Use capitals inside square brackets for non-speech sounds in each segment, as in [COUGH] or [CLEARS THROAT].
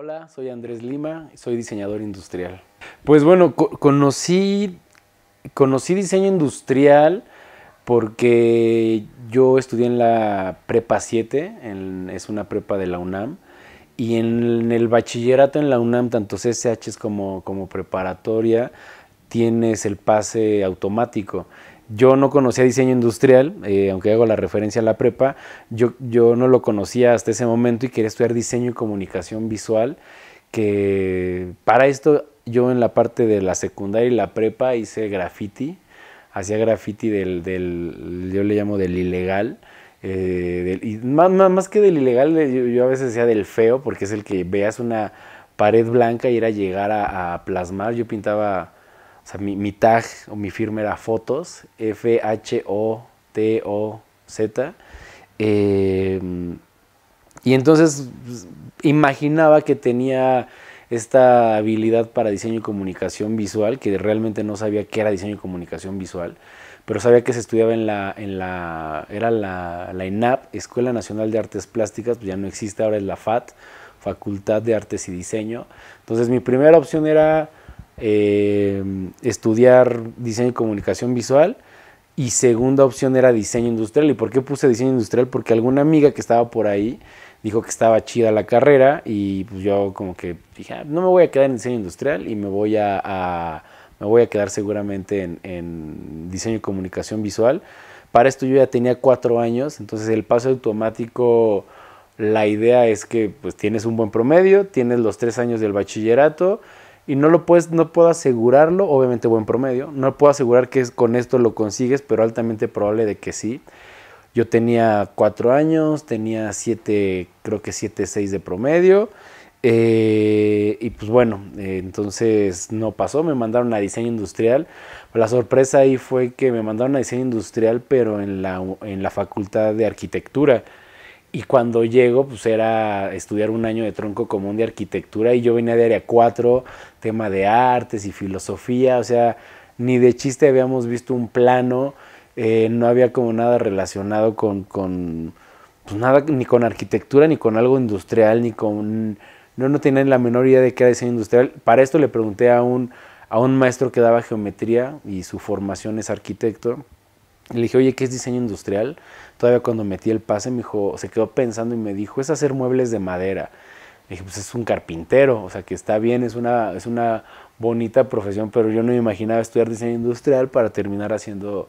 Hola, soy Andrés Lima, soy diseñador industrial. Pues bueno, conocí, conocí diseño industrial porque yo estudié en la prepa 7, es una prepa de la UNAM, y en el bachillerato en la UNAM, tanto CSH como, como preparatoria, tienes el pase automático. Yo no conocía diseño industrial, eh, aunque hago la referencia a la prepa, yo, no lo conocía hasta ese momento y quería estudiar diseño y comunicación visual, que para esto yo en la parte de la secundaria y la prepa hice graffiti, hacía graffiti del, yo le llamo del ilegal, eh, y más, más, que del ilegal, yo, a veces decía del feo, porque es el que veas una pared blanca y era llegar a plasmar, yo pintaba o mi, tag o mi firma era fotos, F-H-O-T-O-Z. Em, y entonces pues, imaginaba que tenía esta habilidad para diseño y comunicación visual, que realmente no sabía qué era diseño y comunicación visual, pero sabía que se estudiaba en la, en la era la, ENAP, Escuela Nacional de Artes Plásticas, pues ya no existe, ahora es la FAT, Facultad de Artes y Diseño. Entonces mi primera opción era eh, estudiar diseño y comunicación visual y segunda opción era diseño industrial. ¿Y por qué puse diseño industrial? Porque alguna amiga que estaba por ahí dijo que estaba chida la carrera y pues yo como que dije, ah, no me voy a quedar en diseño industrial y me voy a, me voy a quedar seguramente en, en, diseño y comunicación visual. Para esto yo ya tenía cuatro años, entonces el paso automático, la idea es que pues tienes un buen promedio, tienes los tres años del bachillerato, y no lo puedes, no puedo asegurarlo, obviamente buen promedio, no puedo asegurar que con esto lo consigues, pero altamente probable de que sí. Yo tenía cuatro años, tenía siete, creo que siete seis de promedio. Eh, y pues bueno, eh, entonces no pasó, me mandaron a diseño industrial. La sorpresa ahí fue que me mandaron a diseño industrial, pero la, en la facultad de arquitectura. Y cuando llego, pues era estudiar un año de tronco común de arquitectura y yo venía de área 4, tema de artes y filosofía, o sea, ni de chiste habíamos visto un plano, eh, no había como nada relacionado con, con pues nada, ni con arquitectura, ni con algo industrial, ni con... No, no tenían la menor idea de qué era diseño industrial. Para esto le pregunté a un, a un maestro que daba geometría y su formación es arquitecto. Le dije, oye, ¿qué es diseño industrial? Todavía cuando metí el pase, me dijo, se quedó pensando y me dijo, es hacer muebles de madera. dije, pues es un carpintero, o sea que está bien, es una, es una bonita profesión, pero yo no me imaginaba estudiar diseño industrial para terminar haciendo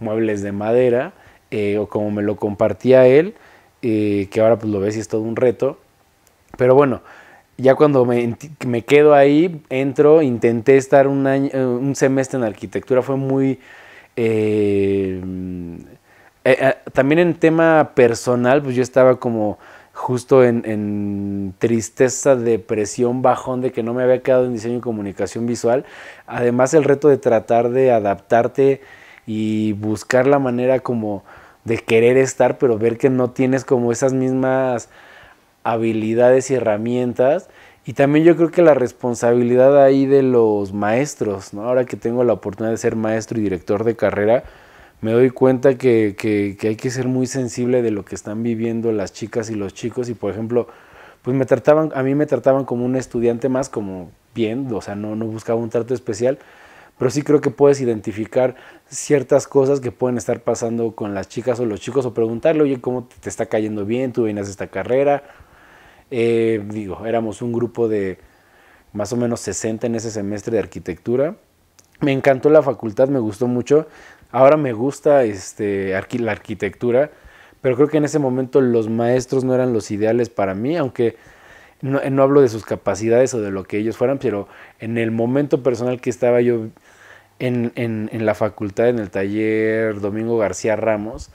muebles de madera, eh, o como me lo compartía él, eh, que ahora pues lo ves y es todo un reto. Pero bueno, ya cuando me, quedo ahí, entro, intenté estar un, eh, un semestre en arquitectura, fue muy... Eh, eh, también en tema personal, pues yo estaba como justo en, en, tristeza, depresión, bajón de que no me había quedado en diseño y comunicación visual. Además el reto de tratar de adaptarte y buscar la manera como de querer estar, pero ver que no tienes como esas mismas habilidades y herramientas. Y también yo creo que la responsabilidad ahí de los maestros, ¿no? Ahora que tengo la oportunidad de ser maestro y director de carrera, me doy cuenta que, hay que ser muy sensible de lo que están viviendo las chicas y los chicos y por ejemplo, pues me trataban, a mí me trataban como un estudiante más, como bien, o sea, no, no buscaba un trato especial, pero sí creo que puedes identificar ciertas cosas que pueden estar pasando con las chicas o los chicos o preguntarle, oye, ¿cómo te está cayendo bien? ¿Tú vienes esta carrera? Eh, digo, éramos un grupo de más o menos 60 en ese semestre de arquitectura. Me encantó la facultad, me gustó mucho. Ahora me gusta este, la arquitectura, pero creo que en ese momento los maestros no eran los ideales para mí, aunque no, hablo de sus capacidades o de lo que ellos fueran, pero en el momento personal que estaba yo en, en la facultad, en el taller Domingo García Ramos,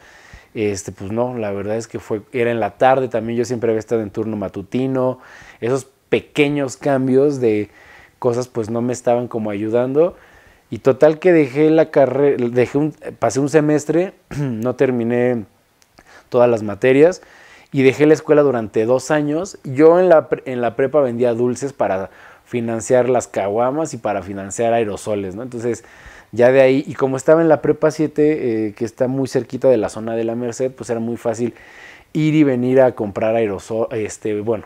este, pues no, la verdad es que fue, era en la tarde también, yo siempre había estado en turno matutino, esos pequeños cambios de cosas pues no me estaban como ayudando y total que dejé la carrera, dejé pasé un semestre, [CLEARS THROAT] no terminé todas las materias y dejé la escuela durante dos años. Yo en la, en la prepa vendía dulces para financiar las caguamas y para financiar aerosoles, ¿no? Entonces, ya de ahí, y como estaba en la prepa 7, eh, que está muy cerquita de la zona de la Merced, pues era muy fácil ir y venir a comprar aerosol, este, bueno,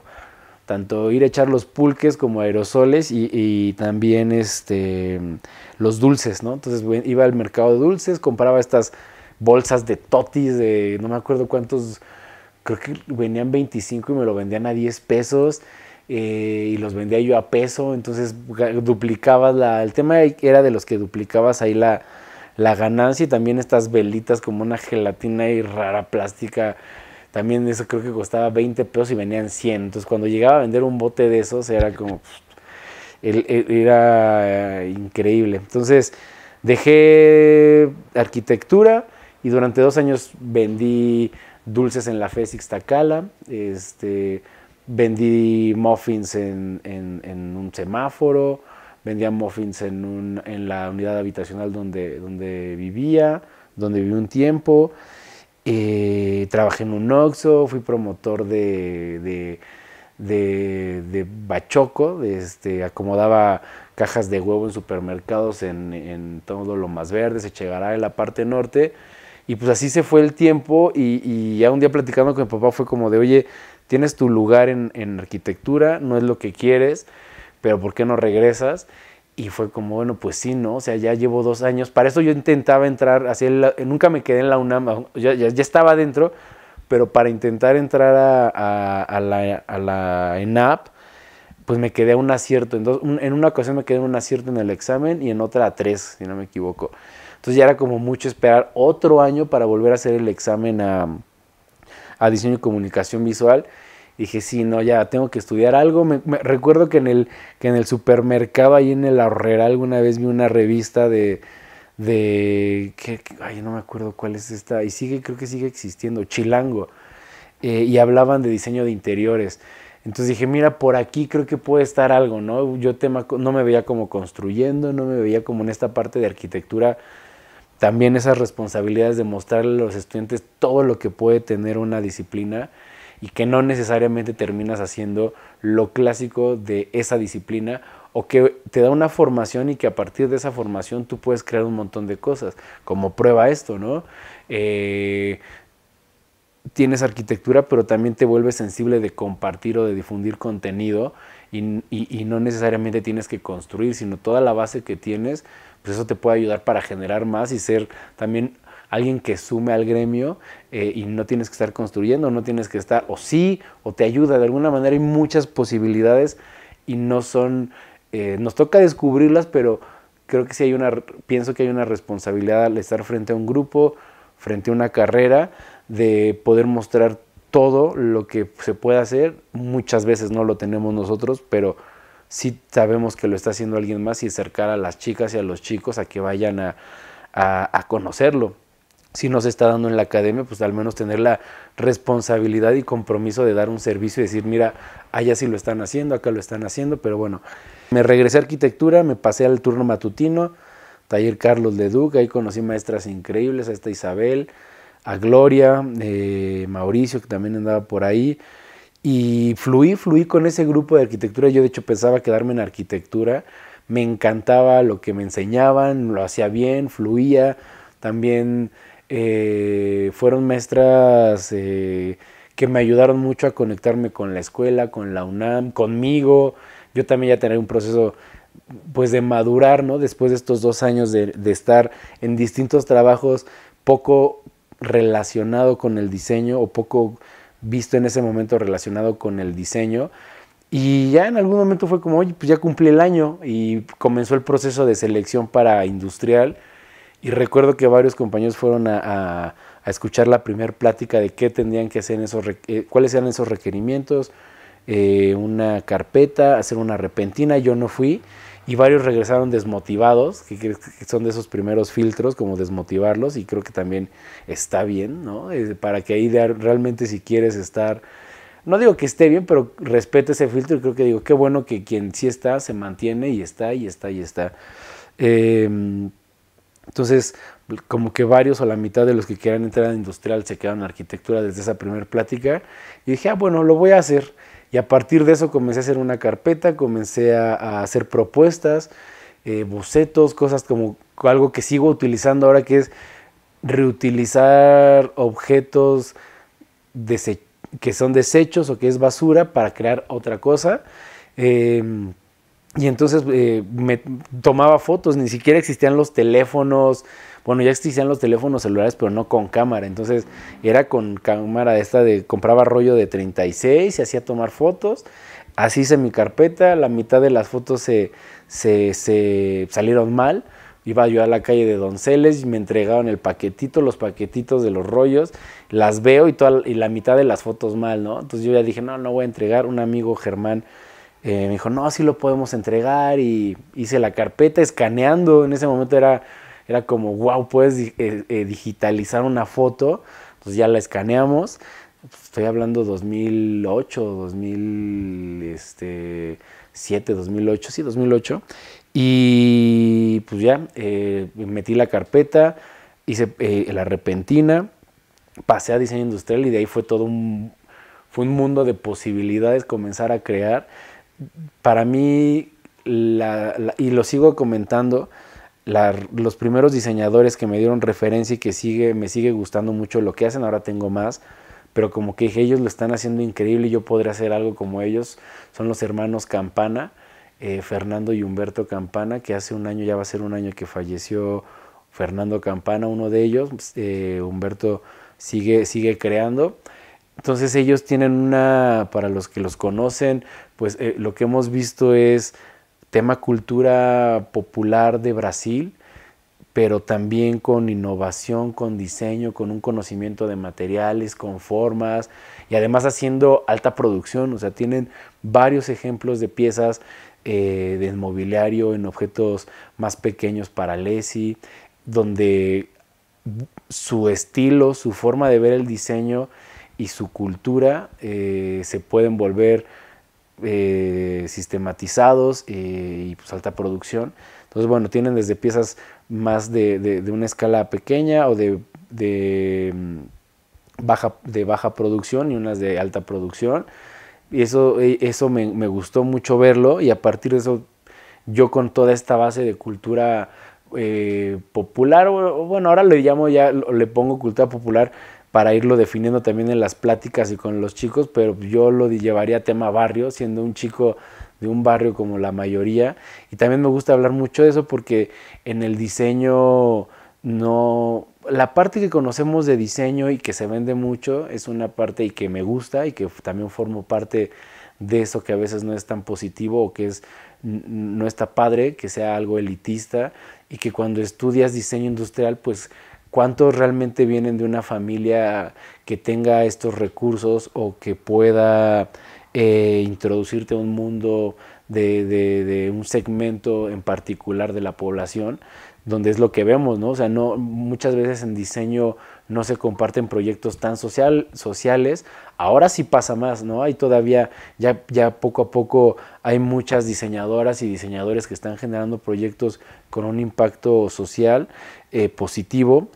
tanto ir a echar los pulques como aerosoles y, también este, los dulces, ¿no? Entonces iba al mercado de dulces, compraba estas bolsas de totis de no me acuerdo cuántos, creo que venían 25 y me lo vendían a 10 pesos eh, y los vendía yo a peso, entonces duplicabas la, el tema era de los que duplicabas ahí la, la ganancia y también estas velitas como una gelatina y rara plástica también eso creo que costaba 20 pesos y venían 100. Entonces cuando llegaba a vender un bote de esos era como... Era increíble. Entonces dejé arquitectura y durante dos años vendí dulces en la FES Tacala. este, vendí muffins en, un semáforo, vendía muffins en, un, en la unidad habitacional donde, donde vivía, donde viví un tiempo. Eh, trabajé en un Oxxo, fui promotor de, de, bachoco, este, acomodaba cajas de huevo en supermercados en, todo lo más verde, se llegará en la parte norte. Y pues así se fue el tiempo y, ya un día platicando con mi papá fue como de, oye, tienes tu lugar en arquitectura, no es lo que quieres, pero ¿por qué no regresas? Y fue como, bueno, pues sí, ¿no? O sea, ya llevo dos años. Para eso yo intentaba entrar, así nunca me quedé en la UNAM, ya, estaba adentro, pero para intentar entrar a, a, la, a ENAP, pues me quedé a un acierto. Entonces, en una ocasión me quedé a un acierto en el examen y en otra a tres, si no me equivoco. Entonces ya era como mucho esperar otro año para volver a hacer el examen a, a diseño y comunicación visual dije, sí, no, ya tengo que estudiar algo. Me, recuerdo que en, el, en el supermercado, ahí en el ahorrera, alguna vez vi una revista de, de que, ay, no me acuerdo cuál es esta, y sigue, creo que sigue existiendo, Chilango, eh, y hablaban de diseño de interiores. Entonces dije, mira, por aquí creo que puede estar algo, ¿no? Yo tema, no me veía como construyendo, no me veía como en esta parte de arquitectura, también esas responsabilidades de mostrarle a los estudiantes todo lo que puede tener una disciplina y que no necesariamente terminas haciendo lo clásico de esa disciplina o que te da una formación y que a partir de esa formación tú puedes crear un montón de cosas, como prueba esto, ¿no? Eh, tienes arquitectura, pero también te vuelves sensible de compartir o de difundir contenido y, no necesariamente tienes que construir, sino toda la base que tienes, pues eso te puede ayudar para generar más y ser también alguien que sume al gremio eh, y no tienes que estar construyendo, no tienes que estar, o sí, o te ayuda de alguna manera. Hay muchas posibilidades y no son, eh, nos toca descubrirlas, pero creo que sí hay una, pienso que hay una responsabilidad al estar frente a un grupo, frente a una carrera, de poder mostrar todo lo que se puede hacer. Muchas veces no lo tenemos nosotros, pero sí sabemos que lo está haciendo alguien más y acercar a las chicas y a los chicos a que vayan a conocerlo si no se está dando en la academia, pues al menos tener la responsabilidad y compromiso de dar un servicio y decir, mira, allá sí lo están haciendo, acá lo están haciendo, pero bueno. Me regresé a arquitectura, me pasé al turno matutino, taller Carlos de Duque, ahí conocí maestras increíbles, a esta Isabel, a Gloria, eh, Mauricio, que también andaba por ahí, y fluí, fluí con ese grupo de arquitectura, yo de hecho pensaba quedarme en arquitectura, me encantaba lo que me enseñaban, lo hacía bien, fluía, también eh, fueron maestras eh, que me ayudaron mucho a conectarme con la escuela, con la UNAM, conmigo. Yo también ya tenía un proceso pues de madurar, ¿no? Después de estos dos años de, de estar en distintos trabajos poco relacionado con el diseño o poco visto en ese momento relacionado con el diseño. Y ya en algún momento fue como, oye, pues ya cumplí el año y comenzó el proceso de selección para industrial y recuerdo que varios compañeros fueron a, escuchar la primera plática de qué tendrían que hacer, eh, cuáles eran esos requerimientos, eh, una carpeta, hacer una repentina. Yo no fui y varios regresaron desmotivados, que, son de esos primeros filtros, como desmotivarlos, y creo que también está bien, ¿no? para que ahí realmente si quieres estar, no digo que esté bien, pero respete ese filtro y creo que digo, qué bueno que quien sí está se mantiene y está y está y está. Eh, entonces, como que varios o la mitad de los que quieran entrar a industrial se quedaron en arquitectura desde esa primera plática. Y dije, ah, bueno, lo voy a hacer. Y a partir de eso comencé a hacer una carpeta, comencé a, hacer propuestas, eh, bocetos, cosas como algo que sigo utilizando ahora que es reutilizar objetos que son desechos o que es basura para crear otra cosa. Eh, y entonces eh, me tomaba fotos, ni siquiera existían los teléfonos, bueno, ya existían los teléfonos celulares, pero no con cámara. Entonces era con cámara esta de, compraba rollo de 36, Y hacía tomar fotos, así hice mi carpeta, la mitad de las fotos se, se, salieron mal. Iba yo a la calle de Donceles y me entregaban el paquetito, los paquetitos de los rollos, las veo y, toda, y la mitad de las fotos mal, ¿no? Entonces yo ya dije, no, no voy a entregar. Un amigo Germán eh, me dijo, no, sí lo podemos entregar y hice la carpeta escaneando. En ese momento era, era como, wow, puedes eh, eh, digitalizar una foto. Entonces ya la escaneamos. Estoy hablando 2008, 2007, 2008, sí, 2008. Y pues ya, metí la carpeta, hice la repentina, pasé a diseño industrial y de ahí fue todo un, fue un mundo de posibilidades comenzar a crear para mí, y lo sigo comentando, los primeros diseñadores que me dieron referencia y que sigue, me sigue gustando mucho lo que hacen, ahora tengo más, pero como que ellos lo están haciendo increíble y yo podría hacer algo como ellos, son los hermanos Campana, eh, Fernando y Humberto Campana, que hace un año, ya va a ser un año que falleció Fernando Campana, uno de ellos, pues, eh, Humberto sigue, sigue creando entonces ellos tienen una, para los que los conocen, pues eh, lo que hemos visto es tema cultura popular de Brasil, pero también con innovación, con diseño, con un conocimiento de materiales, con formas y además haciendo alta producción. O sea, tienen varios ejemplos de piezas eh, de mobiliario en objetos más pequeños para Lesi, donde su estilo, su forma de ver el diseño y su cultura eh, se pueden volver eh, sistematizados eh, y pues alta producción. Entonces, bueno, tienen desde piezas más de, una escala pequeña o de, mm, baja, de baja producción y unas de alta producción. Y eso, e, eso me, gustó mucho verlo y a partir de eso yo con toda esta base de cultura popular, bueno, ahora le llamo ya, le pongo cultura popular, para irlo definiendo también en las pláticas y con los chicos, pero yo lo llevaría a tema barrio, siendo un chico de un barrio como la mayoría. Y también me gusta hablar mucho de eso porque en el diseño no... La parte que conocemos de diseño y que se vende mucho es una parte y que me gusta y que también formo parte de eso que a veces no es tan positivo o que es no está padre, que sea algo elitista y que cuando estudias diseño industrial pues ¿Cuántos realmente vienen de una familia que tenga estos recursos o que pueda eh, introducirte a un mundo de, un segmento en particular de la población? donde es lo que vemos, ¿no? O sea, no, muchas veces en diseño no se comparten proyectos tan social, sociales. Ahora sí pasa más, ¿no? Hay todavía, ya, ya poco a poco hay muchas diseñadoras y diseñadores que están generando proyectos con un impacto social eh, positivo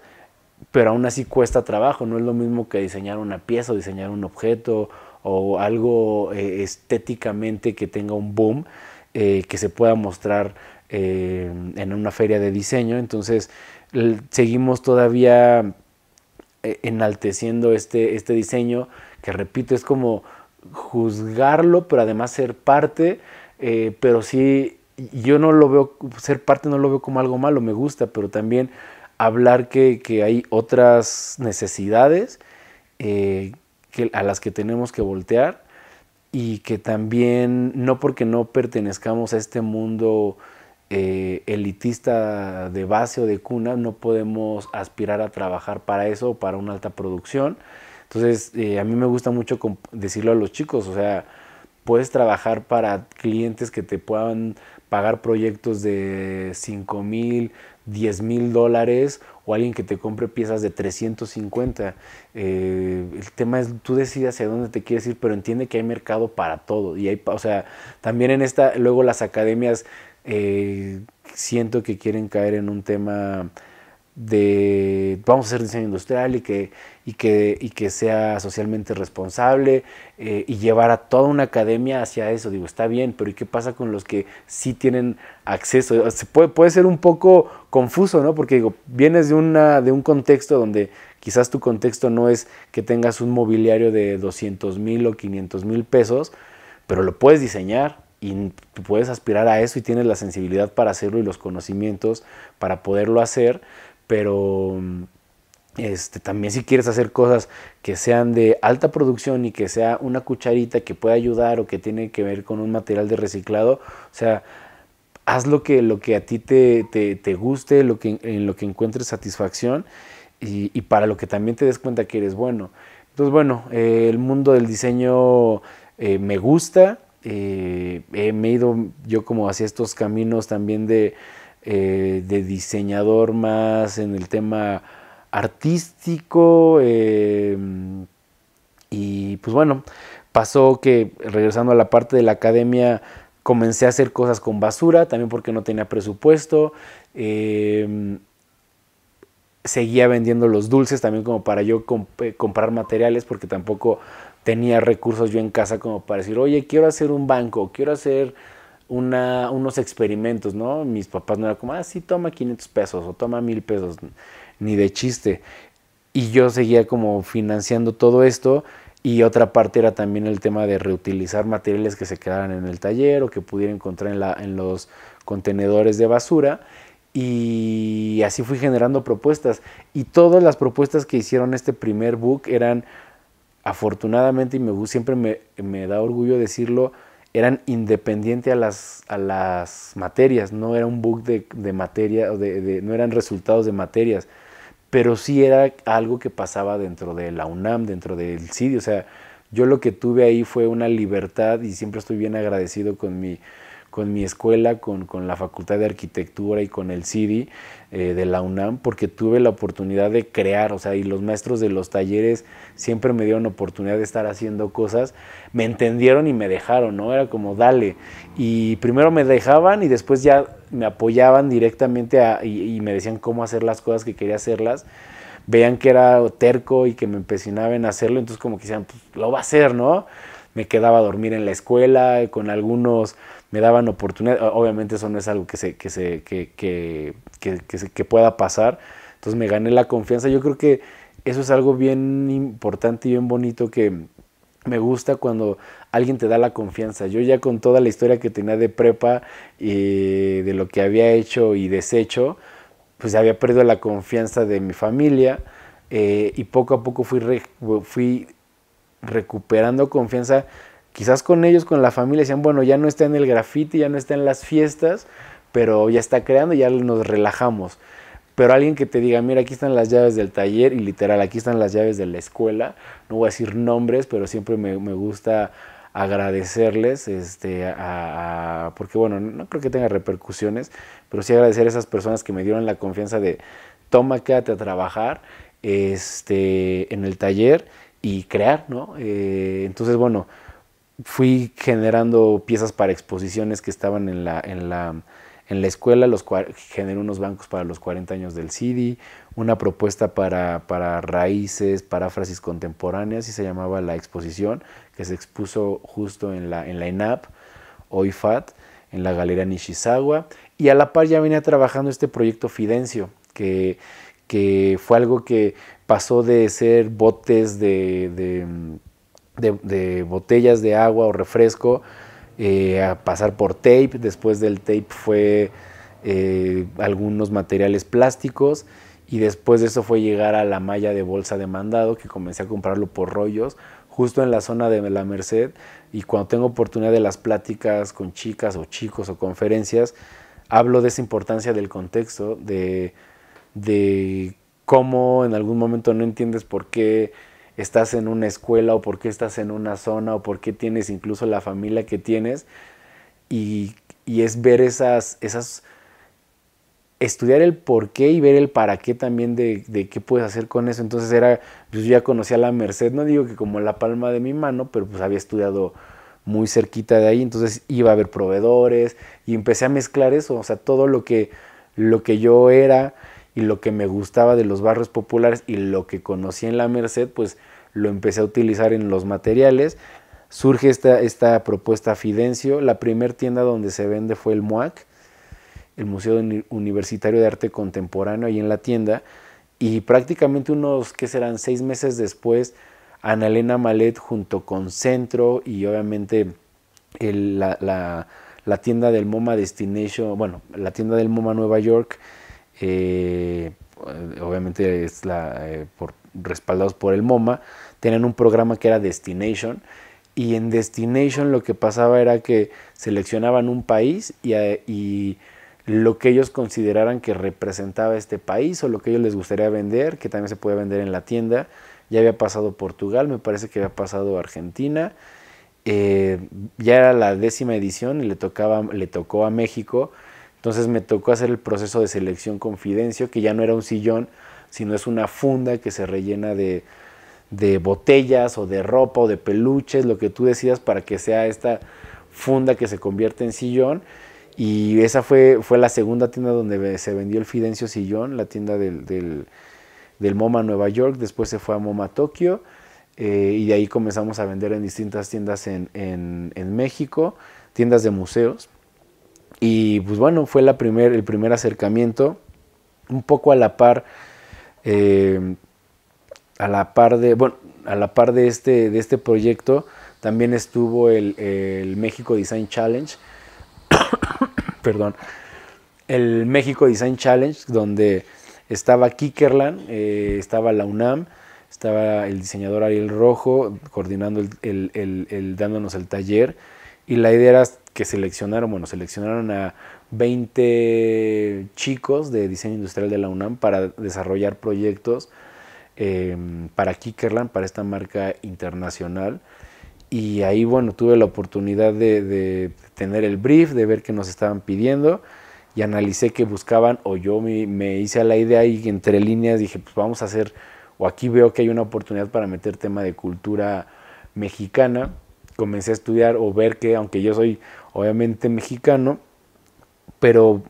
pero aún así cuesta trabajo, no es lo mismo que diseñar una pieza o diseñar un objeto o algo eh, estéticamente que tenga un boom, eh, que se pueda mostrar eh, en una feria de diseño. Entonces, seguimos todavía enalteciendo este, este diseño, que repito, es como juzgarlo, pero además ser parte, pero sí, yo no lo veo, ser parte no lo veo como algo malo, me gusta, pero también hablar que, hay otras necesidades eh, que, a las que tenemos que voltear y que también no porque no pertenezcamos a este mundo eh, elitista de base o de cuna, no podemos aspirar a trabajar para eso o para una alta producción. Entonces, eh, a mí me gusta mucho decirlo a los chicos, o sea, puedes trabajar para clientes que te puedan pagar proyectos de 5 mil, 10 mil dólares o alguien que te compre piezas de 350. Eh, el tema es, tú decides hacia dónde te quieres ir, pero entiende que hay mercado para todo. Y hay, o sea, también en esta, luego las academias eh, siento que quieren caer en un tema de vamos a hacer diseño industrial y que y que, y que sea socialmente responsable eh, y llevar a toda una academia hacia eso. Digo, está bien, pero ¿y qué pasa con los que sí tienen acceso? puede, puede ser un poco confuso, ¿no? Porque vienes de, una, de un contexto donde quizás tu contexto no es que tengas un mobiliario de 200 mil o 500 mil pesos, pero lo puedes diseñar, y puedes aspirar a eso y tienes la sensibilidad para hacerlo y los conocimientos para poderlo hacer, pero este, también si quieres hacer cosas que sean de alta producción y que sea una cucharita que pueda ayudar o que tiene que ver con un material de reciclado, o sea, haz lo que, lo que a ti te, guste, lo que, en lo que encuentres satisfacción y, para lo que también te des cuenta que eres bueno. Entonces, bueno, eh, el mundo del diseño eh, me gusta, eh, me he ido yo como hacia estos caminos también de, de diseñador más en el tema artístico. Em, y pues bueno, pasó que regresando a la parte de la academia, comencé a hacer cosas con basura, también porque no tenía presupuesto. Em, seguía vendiendo los dulces también como para yo eh, comprar materiales porque tampoco tenía recursos yo en casa como para decir, oye, quiero hacer un banco, quiero hacer una, unos experimentos, ¿no? Mis papás no eran como, ah, sí, toma 500 pesos o toma mil pesos ni de chiste. Y yo seguía como financiando todo esto y otra parte era también el tema de reutilizar materiales que se quedaran en el taller o que pudiera encontrar en, los contenedores de basura. Y así fui generando propuestas. Y todas las propuestas que hicieron este primer book eran, afortunadamente, y me, siempre me, da orgullo decirlo, eran independientes a las, a las materias, no era un book de, materia, de, no eran resultados de materias, pero sí era algo que pasaba dentro de la UNAM, dentro del CIDI, o sea, yo lo que tuve ahí fue una libertad y siempre estoy bien agradecido con mi, con mi escuela, con, la Facultad de Arquitectura y con el CIDI eh, de la UNAM, porque tuve la oportunidad de crear, o sea, y los maestros de los talleres siempre me dieron oportunidad de estar haciendo cosas, me entendieron y me dejaron, ¿no? Era como, dale, y primero me dejaban y después ya me apoyaban directamente y, me decían cómo hacer las cosas que quería hacerlas. Veían que era terco y que me empecinaba en hacerlo, entonces como que decían, pues lo va a hacer, ¿no? Me quedaba a dormir en la escuela, con algunos me daban oportunidad. Obviamente eso no es algo que se, que se, que, que, que, pueda pasar. Entonces me gané la confianza. Yo creo que eso es algo bien importante y bien bonito que, me gusta cuando alguien te da la confianza. Yo ya con toda la historia que tenía de prepa y de lo que había hecho y deshecho, pues había perdido la confianza de mi familia eh, y poco a poco fui, fui recuperando confianza. Quizás con ellos, con la familia, decían, bueno, ya no está en el grafiti, ya no está en las fiestas, pero ya está creando, ya nos relajamos. Pero alguien que te diga, mira, aquí están las llaves del taller y literal, aquí están las llaves de la escuela. No voy a decir nombres, pero siempre me, gusta agradecerles, este, porque bueno, no creo que tenga repercusiones, pero sí agradecer a esas personas que me dieron la confianza de, toma, quédate a trabajar este, en el taller y crear, ¿no? Eh, entonces, bueno, fui generando piezas para exposiciones que estaban en la en la escuela generó unos bancos para los 40 años del CIDI, una propuesta para, para raíces, paráfrasis contemporáneas, y se llamaba la exposición, que se expuso justo en la, en la ENAP, OIFAT, en la Galería Nishizawa. Y a la par ya venía trabajando este proyecto Fidencio, que, fue algo que pasó de ser botes de botellas de agua o refresco eh, a pasar por tape, después del tape fue eh, algunos materiales plásticos y después de eso fue llegar a la malla de bolsa de mandado que comencé a comprarlo por rollos justo en la zona de la Merced y cuando tengo oportunidad de las pláticas con chicas o chicos o conferencias, hablo de esa importancia del contexto, de, de cómo en algún momento no entiendes por qué estás en una escuela o por qué estás en una zona o por qué tienes incluso la familia que tienes. Y, es ver esas, esas, estudiar el por qué y ver el para qué también de, qué puedes hacer con eso. Entonces era, pues, yo ya conocía la Merced, no digo que como la palma de mi mano, pero pues había estudiado muy cerquita de ahí, entonces iba a ver proveedores y empecé a mezclar eso, o sea, todo lo que, lo que yo era y lo que me gustaba de los barrios populares y lo que conocí en la Merced, pues lo empecé a utilizar en los materiales. Surge esta, esta propuesta Fidencio. La primer tienda donde se vende fue el MOAC, el Museo Universitario de Arte Contemporáneo, ahí en la tienda. Y prácticamente unos, que serán? Seis meses después, Ana Malet junto con Centro y obviamente la tienda del MoMA Destination, bueno, la tienda del MoMA Nueva York, eh, obviamente es la, eh, respaldados por el MoMA, tenían un programa que era Destination. Y en Destination lo que pasaba era que seleccionaban un país eh, y, lo que ellos consideraran que representaba este país o lo que ellos les gustaría vender, que también se podía vender en la tienda. Ya había pasado Portugal, me parece que había pasado Argentina. ya era la décima edición y le, tocaba, le tocó a México entonces me tocó hacer el proceso de selección con Fidencio, que ya no era un sillón, sino es una funda que se rellena de, botellas o de ropa o de peluches, lo que tú decidas para que sea esta funda que se convierte en sillón. Y esa fue, fue la segunda tienda donde se vendió el Fidencio Sillón, la tienda del, MoMA Nueva York, después se fue a MoMA Tokio eh, y de ahí comenzamos a vender en distintas tiendas en México, tiendas de museos. Y pues bueno, fue la primer, el primer acercamiento, un poco a la par, eh, a la par de, bueno, a la par de este, de este proyecto, también estuvo el, México Design Challenge, [COUGHS] perdón, el México Design Challenge, donde estaba Kickerland, eh, estaba la UNAM, estaba el diseñador Ariel Rojo coordinando el, dándonos el taller y la idea era que seleccionaron, bueno, seleccionaron a 20 chicos de diseño industrial de la UNAM para desarrollar proyectos em, para Kickerland, para esta marca internacional. Y ahí, bueno, tuve la oportunidad de, tener el brief, de ver qué nos estaban pidiendo y analicé que buscaban, o yo me, me hice a la idea y entre líneas dije, pues vamos a hacer, o aquí veo que hay una oportunidad para meter tema de cultura mexicana comencé a estudiar o ver que, aunque yo soy obviamente mexicano, pero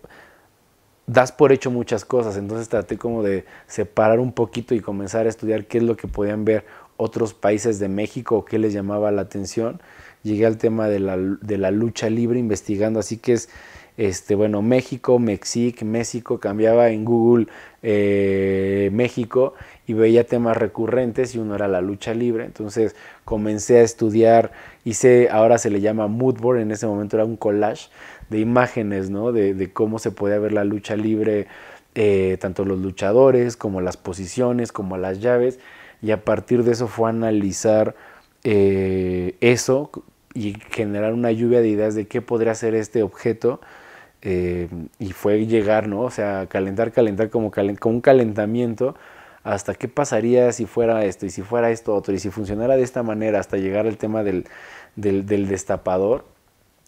das por hecho muchas cosas, entonces traté como de separar un poquito y comenzar a estudiar qué es lo que podían ver otros países de México o qué les llamaba la atención. Llegué al tema de la, de la lucha libre investigando, así que es este, bueno, México, Mexic, México, cambiaba en Google eh, México y veía temas recurrentes y uno era la lucha libre. Entonces comencé a estudiar, hice, ahora se le llama moodboard, en ese momento era un collage de imágenes, ¿no? De, cómo se podía ver la lucha libre, eh, tanto los luchadores como las posiciones, como las llaves. Y a partir de eso fue analizar eh, eso y generar una lluvia de ideas de qué podría ser este objeto eh, y fue llegar, ¿no? O sea, calentar, calentar como, un calentamiento hasta qué pasaría si fuera esto y si fuera esto otro y si funcionara de esta manera hasta llegar al tema del, del, destapador.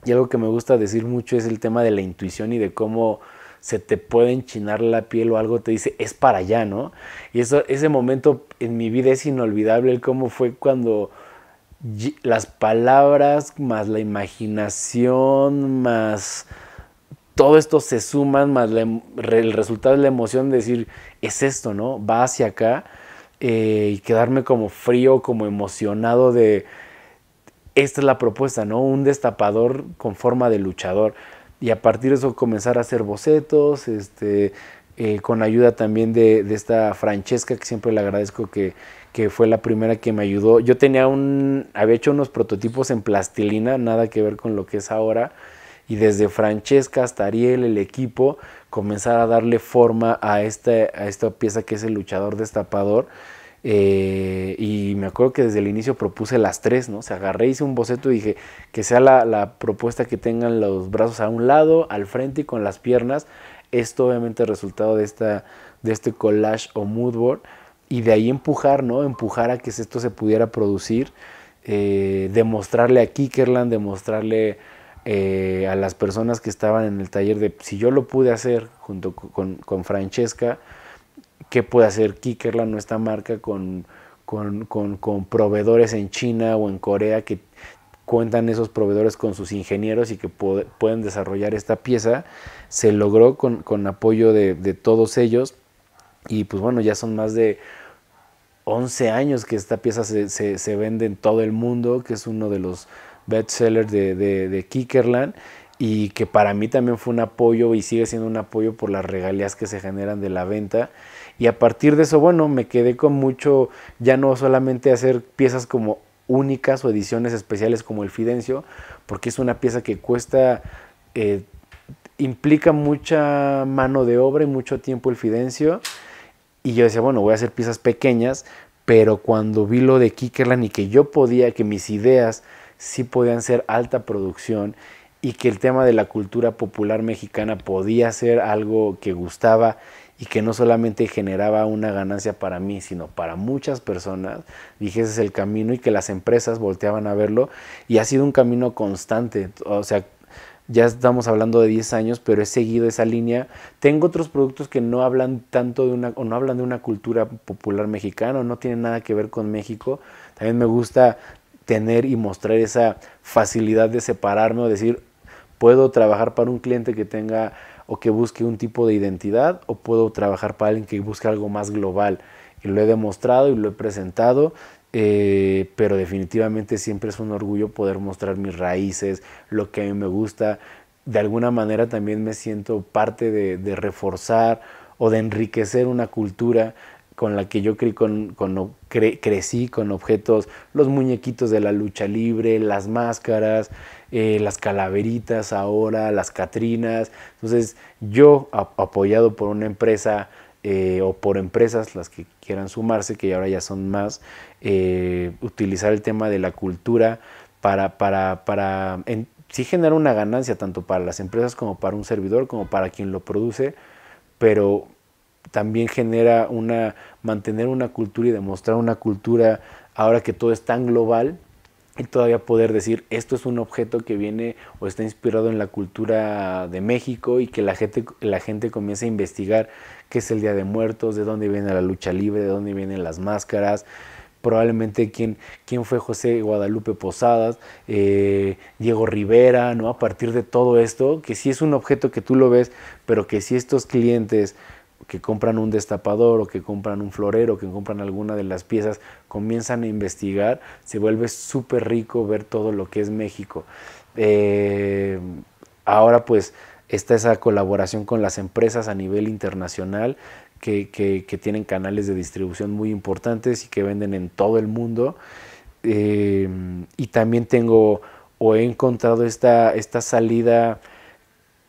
Y algo que me gusta decir mucho es el tema de la intuición y de cómo se te puede enchinar la piel o algo te dice es para allá, ¿no? Y eso, ese momento en mi vida es inolvidable, cómo fue cuando las palabras más la imaginación más todo esto se suma, más em, el resultado de la emoción de decir, es esto, ¿no? Va hacia acá eh, y quedarme como frío, como emocionado de, esta es la propuesta, ¿no? Un destapador con forma de luchador. Y a partir de eso comenzar a hacer bocetos, este, eh, con ayuda también de, esta Francesca, que siempre le agradezco que, que, fue la primera que me ayudó. Yo tenía un, había hecho unos prototipos en plastilina, nada que ver con lo que es ahora y desde Francesca hasta Ariel, el equipo, comenzar a darle forma a, a esta pieza que es el luchador destapador. Eh, y me acuerdo que desde el inicio propuse las tres, ¿no? O Se agarré, hice un boceto y dije que sea la, propuesta que tengan los brazos a un lado, al frente y con las piernas. Esto obviamente es resultado de, esta, de este collage o moodboard Y de ahí empujar, ¿no? Empujar a que esto se pudiera producir. Eh, demostrarle a Kickerland, demostrarle eh, a las personas que estaban en el taller de si yo lo pude hacer junto con, Francesca, ¿qué puede hacer la nuestra marca, con, con, proveedores en China o en Corea que cuentan esos proveedores con sus ingenieros y que pueden desarrollar esta pieza? Se logró con, apoyo de, todos ellos y pues bueno, ya son más de 11 años que esta pieza se, vende en todo el mundo, que es uno de los bestseller de, de, de Kickerland y que para mí también fue un apoyo y sigue siendo un apoyo por las regalías que se generan de la venta. Y a partir de eso, bueno, me quedé con mucho, ya no solamente hacer piezas como únicas o ediciones especiales como el Fidencio, porque es una pieza que cuesta, eh, implica mucha mano de obra y mucho tiempo el Fidencio. Y yo decía, bueno, voy a hacer piezas pequeñas, pero cuando vi lo de Kickerland y que yo podía, que mis ideas sí podían ser alta producción y que el tema de la cultura popular mexicana podía ser algo que gustaba y que no solamente generaba una ganancia para mí, sino para muchas personas. Dije, ese es el camino y que las empresas volteaban a verlo y ha sido un camino constante. O sea, ya estamos hablando de 10 años, pero he seguido esa línea. Tengo otros productos que no hablan tanto de una, o no hablan de una cultura popular mexicana, o no tienen nada que ver con México. También me gusta tener y mostrar esa facilidad de separarme o decir, puedo trabajar para un cliente que tenga o que busque un tipo de identidad o puedo trabajar para alguien que busque algo más global. Y lo he demostrado y lo he presentado, eh, pero definitivamente siempre es un orgullo poder mostrar mis raíces, lo que a mí me gusta. De alguna manera también me siento parte de reforzar o de enriquecer una cultura con la que yo creí con, crecí con objetos, los muñequitos de la lucha libre, las máscaras, eh, las calaveritas ahora, las catrinas. Entonces yo, apoyado por una empresa eh, o por empresas, las que quieran sumarse, que ahora ya son más, eh, utilizar el tema de la cultura para, para, para sí generar una ganancia tanto para las empresas como para un servidor, como para quien lo produce, pero también genera una, mantener una cultura y demostrar una cultura ahora que todo es tan global y todavía poder decir esto es un objeto que viene o está inspirado en la cultura de México y que la gente, la gente comience a investigar qué es el Día de Muertos, de dónde viene la lucha libre, de dónde vienen las máscaras, probablemente quién, quién fue José Guadalupe Posadas, eh, Diego Rivera, ¿no? A partir de todo esto, que si es un objeto que tú lo ves, pero que si estos clientes que compran un destapador o que compran un florero, que compran alguna de las piezas, comienzan a investigar, se vuelve súper rico ver todo lo que es México. Eh, ahora pues está esa colaboración con las empresas a nivel internacional que, tienen canales de distribución muy importantes y que venden en todo el mundo. Eh, y también tengo o he encontrado esta, esta salida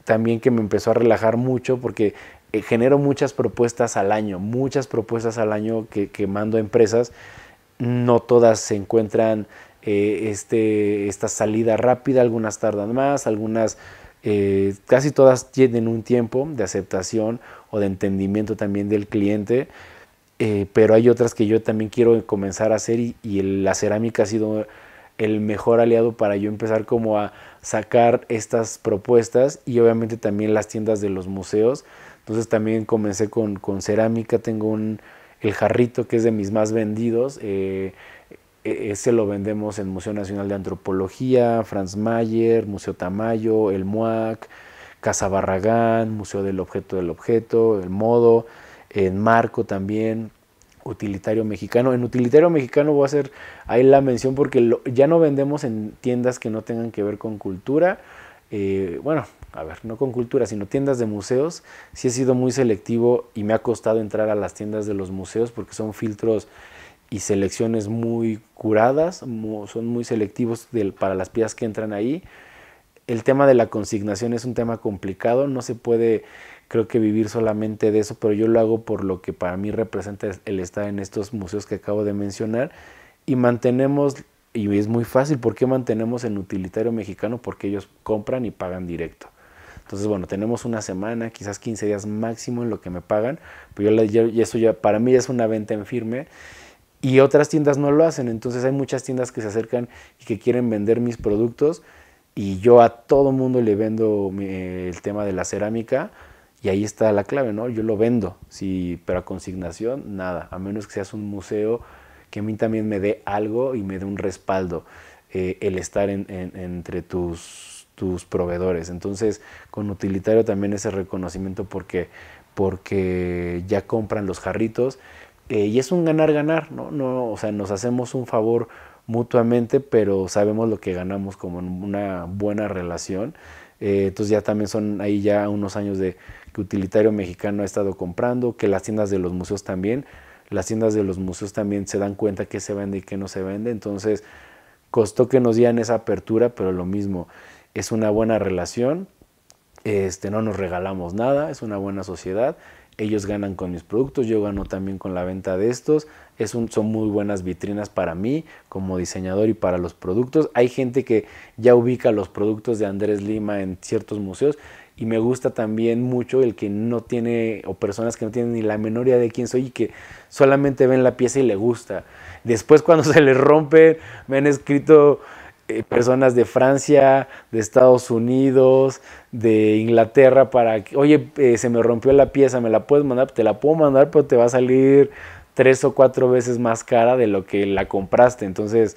también que me empezó a relajar mucho porque eh, genero muchas propuestas al año, muchas propuestas al año que, mando a empresas. No todas se encuentran eh, este, esta salida rápida, algunas tardan más, algunas eh, casi todas tienen un tiempo de aceptación o de entendimiento también del cliente, pero hay otras que yo también quiero comenzar a hacer y, la cerámica ha sido el mejor aliado para yo empezar como a sacar estas propuestas y obviamente también las tiendas de los museos entonces también comencé con, cerámica, tengo un, el jarrito que es de mis más vendidos. Eh, e, ese lo vendemos en Museo Nacional de Antropología, Franz Mayer, Museo Tamayo, el MUAC, Casa Barragán, Museo del Objeto del Objeto, el Modo, en Marco también, Utilitario Mexicano. En Utilitario Mexicano voy a hacer ahí la mención porque ya no vendemos en tiendas que no tengan que ver con cultura. Eh, bueno, a ver, no con cultura, sino tiendas de museos, sí he sido muy selectivo y me ha costado entrar a las tiendas de los museos porque son filtros y selecciones muy curadas, son muy selectivos para las piezas que entran ahí. El tema de la consignación es un tema complicado, no se puede creo que vivir solamente de eso, pero yo lo hago por lo que para mí representa el estar en estos museos que acabo de mencionar y mantenemos, y es muy fácil, porque mantenemos el utilitario mexicano? Porque ellos compran y pagan directo. Entonces, bueno, tenemos una semana, quizás 15 días máximo en lo que me pagan, pero yo, y eso ya para mí es una venta en firme. Y otras tiendas no lo hacen, entonces hay muchas tiendas que se acercan y que quieren vender mis productos y yo a todo mundo le vendo el tema de la cerámica y ahí está la clave, ¿no? Yo lo vendo, sí, pero a consignación, nada, a menos que seas un museo que a mí también me dé algo y me dé un respaldo, eh, el estar entre tus tus proveedores. Entonces, con utilitario también ese reconocimiento porque, porque ya compran los jarritos. Eh, y es un ganar-ganar, ¿no? ¿no? O sea, nos hacemos un favor mutuamente, pero sabemos lo que ganamos como una buena relación. Eh, entonces ya también son ahí ya unos años de que utilitario mexicano ha estado comprando, que las tiendas de los museos también, las tiendas de los museos también se dan cuenta qué se vende y qué no se vende. Entonces costó que nos dieran esa apertura, pero lo mismo, es una buena relación, este, no nos regalamos nada, es una buena sociedad, ellos ganan con mis productos, yo gano también con la venta de estos, es un, son muy buenas vitrinas para mí como diseñador y para los productos. Hay gente que ya ubica los productos de Andrés Lima en ciertos museos y me gusta también mucho el que no tiene o personas que no tienen ni la menor idea de quién soy y que solamente ven la pieza y le gusta. Después cuando [LAUGHS] se le rompe me han escrito eh, personas de Francia, de Estados Unidos, de Inglaterra, para que, oye, eh, se me rompió la pieza, me la puedes mandar, te la puedo mandar, pero te va a salir tres o cuatro veces más cara de lo que la compraste. Entonces,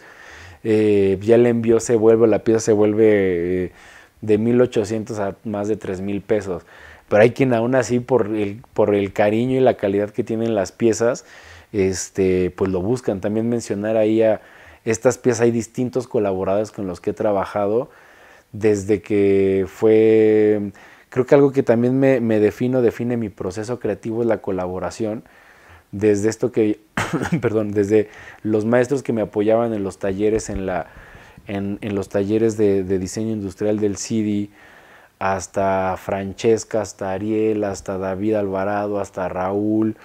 eh, ya el envió, se vuelve, la pieza se vuelve de 1800 a más de 3000 pesos. Pero hay quien aún así, por el, por el cariño y la calidad que tienen las piezas, este, pues lo buscan. También mencionar ahí a estas piezas hay distintos colaboradores con los que he trabajado desde que fue, creo que algo que también me, defino, define mi proceso creativo es la colaboración, desde esto que, [COUGHS] perdón, desde los maestros que me apoyaban en los talleres, en, la, los talleres de, de, diseño industrial del CIDI, hasta Francesca, hasta Ariel, hasta David Alvarado, hasta Raúl,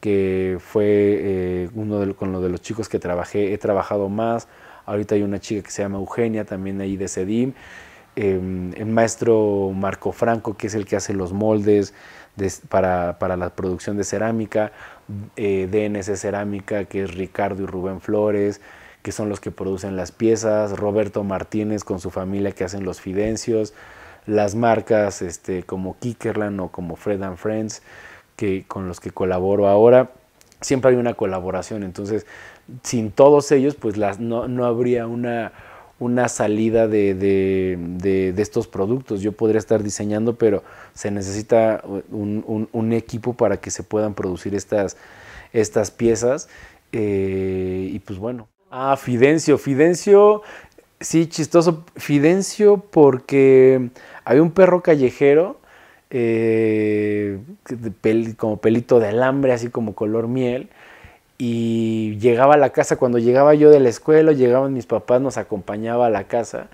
que fue eh, uno de, con lo de los chicos que trabajé, he trabajado más. Ahorita hay una chica que se llama Eugenia, también ahí de CEDIM. Em, el maestro Marco Franco, que es el que hace los moldes para, para, la producción de cerámica. Eh, DNC Cerámica, que es Ricardo y Rubén Flores, que son los que producen las piezas. Roberto Martínez con su familia que hacen los fidencios. Las marcas este, como Kickerland o como Fred and Friends con los que colaboro ahora. Siempre hay una colaboración, entonces sin todos ellos pues las, no, no habría una, una salida de, de, estos productos. Yo podría estar diseñando, pero se necesita un, equipo para que se puedan producir estas, estas piezas. Eh, y pues bueno. Ah, Fidencio. Fidencio, sí, chistoso. Fidencio porque había un perro callejero eh, como pelito de alambre, así como color miel. Y llegaba a la casa, cuando llegaba yo de la escuela, llegaban mis papás, nos acompañaba a la casa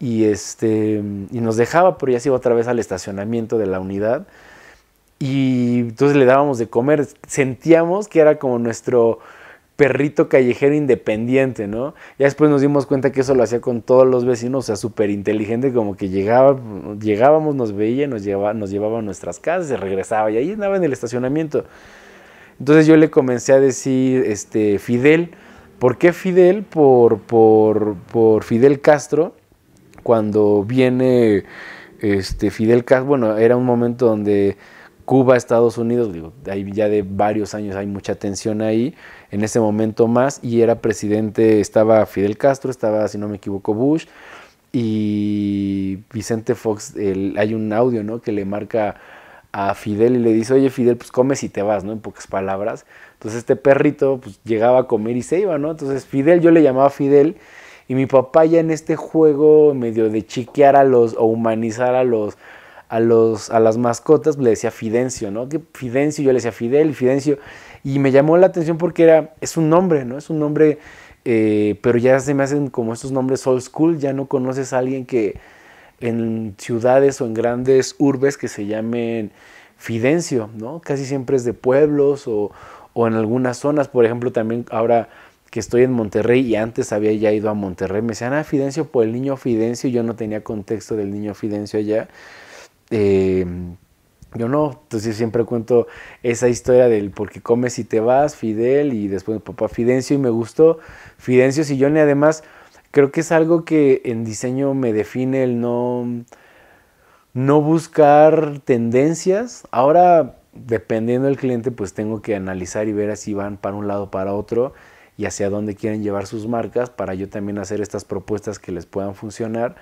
y, este, y nos dejaba, pero ya se iba otra vez al estacionamiento de la unidad. Y entonces le dábamos de comer, sentíamos que era como nuestro perrito callejero independiente, ¿no? Ya después nos dimos cuenta que eso lo hacía con todos los vecinos, o sea, súper inteligente, como que llegaba, llegábamos, nos veía, nos llevaba, nos llevaba a nuestras casas, se regresaba y ahí andaba en el estacionamiento. Entonces yo le comencé a decir, este, Fidel, ¿por qué Fidel? Por, por, por Fidel Castro, cuando viene, este, Fidel Castro, bueno, era un momento donde Cuba, Estados Unidos, digo, ahí ya de varios años hay mucha tensión ahí, en ese momento más, y era presidente, estaba Fidel Castro, estaba, si no me equivoco, Bush, y Vicente Fox, hay un audio, ¿no? Que le marca a Fidel y le dice, oye Fidel, pues comes y te vas, ¿no? En pocas palabras. Entonces este perrito pues, llegaba a comer y se iba, ¿no? Entonces Fidel, yo le llamaba Fidel y mi papá ya en este juego medio de chiquear a los o humanizar a los a, los, a las mascotas le decía Fidencio, ¿no? Fidencio, yo le decía Fidel y Fidencio. Y me llamó la atención porque era, es un nombre, ¿no? Es un nombre, eh, pero ya se me hacen como estos nombres old school, ya no conoces a alguien que en ciudades o en grandes urbes que se llamen Fidencio, ¿no? Casi siempre es de pueblos o, en algunas zonas, por ejemplo, también ahora que estoy en Monterrey y antes había ya ido a Monterrey, me decían, ah, Fidencio, por el niño Fidencio, yo no tenía contexto del niño Fidencio allá, eh, yo no, entonces siempre cuento esa historia del porque comes y te vas, Fidel, y después papá Fidencio, y me gustó Fidencio Sillón, y además creo que es algo que en diseño me define el no, no buscar tendencias. Ahora, dependiendo del cliente, pues tengo que analizar y ver si van para un lado o para otro y hacia dónde quieren llevar sus marcas para yo también hacer estas propuestas que les puedan funcionar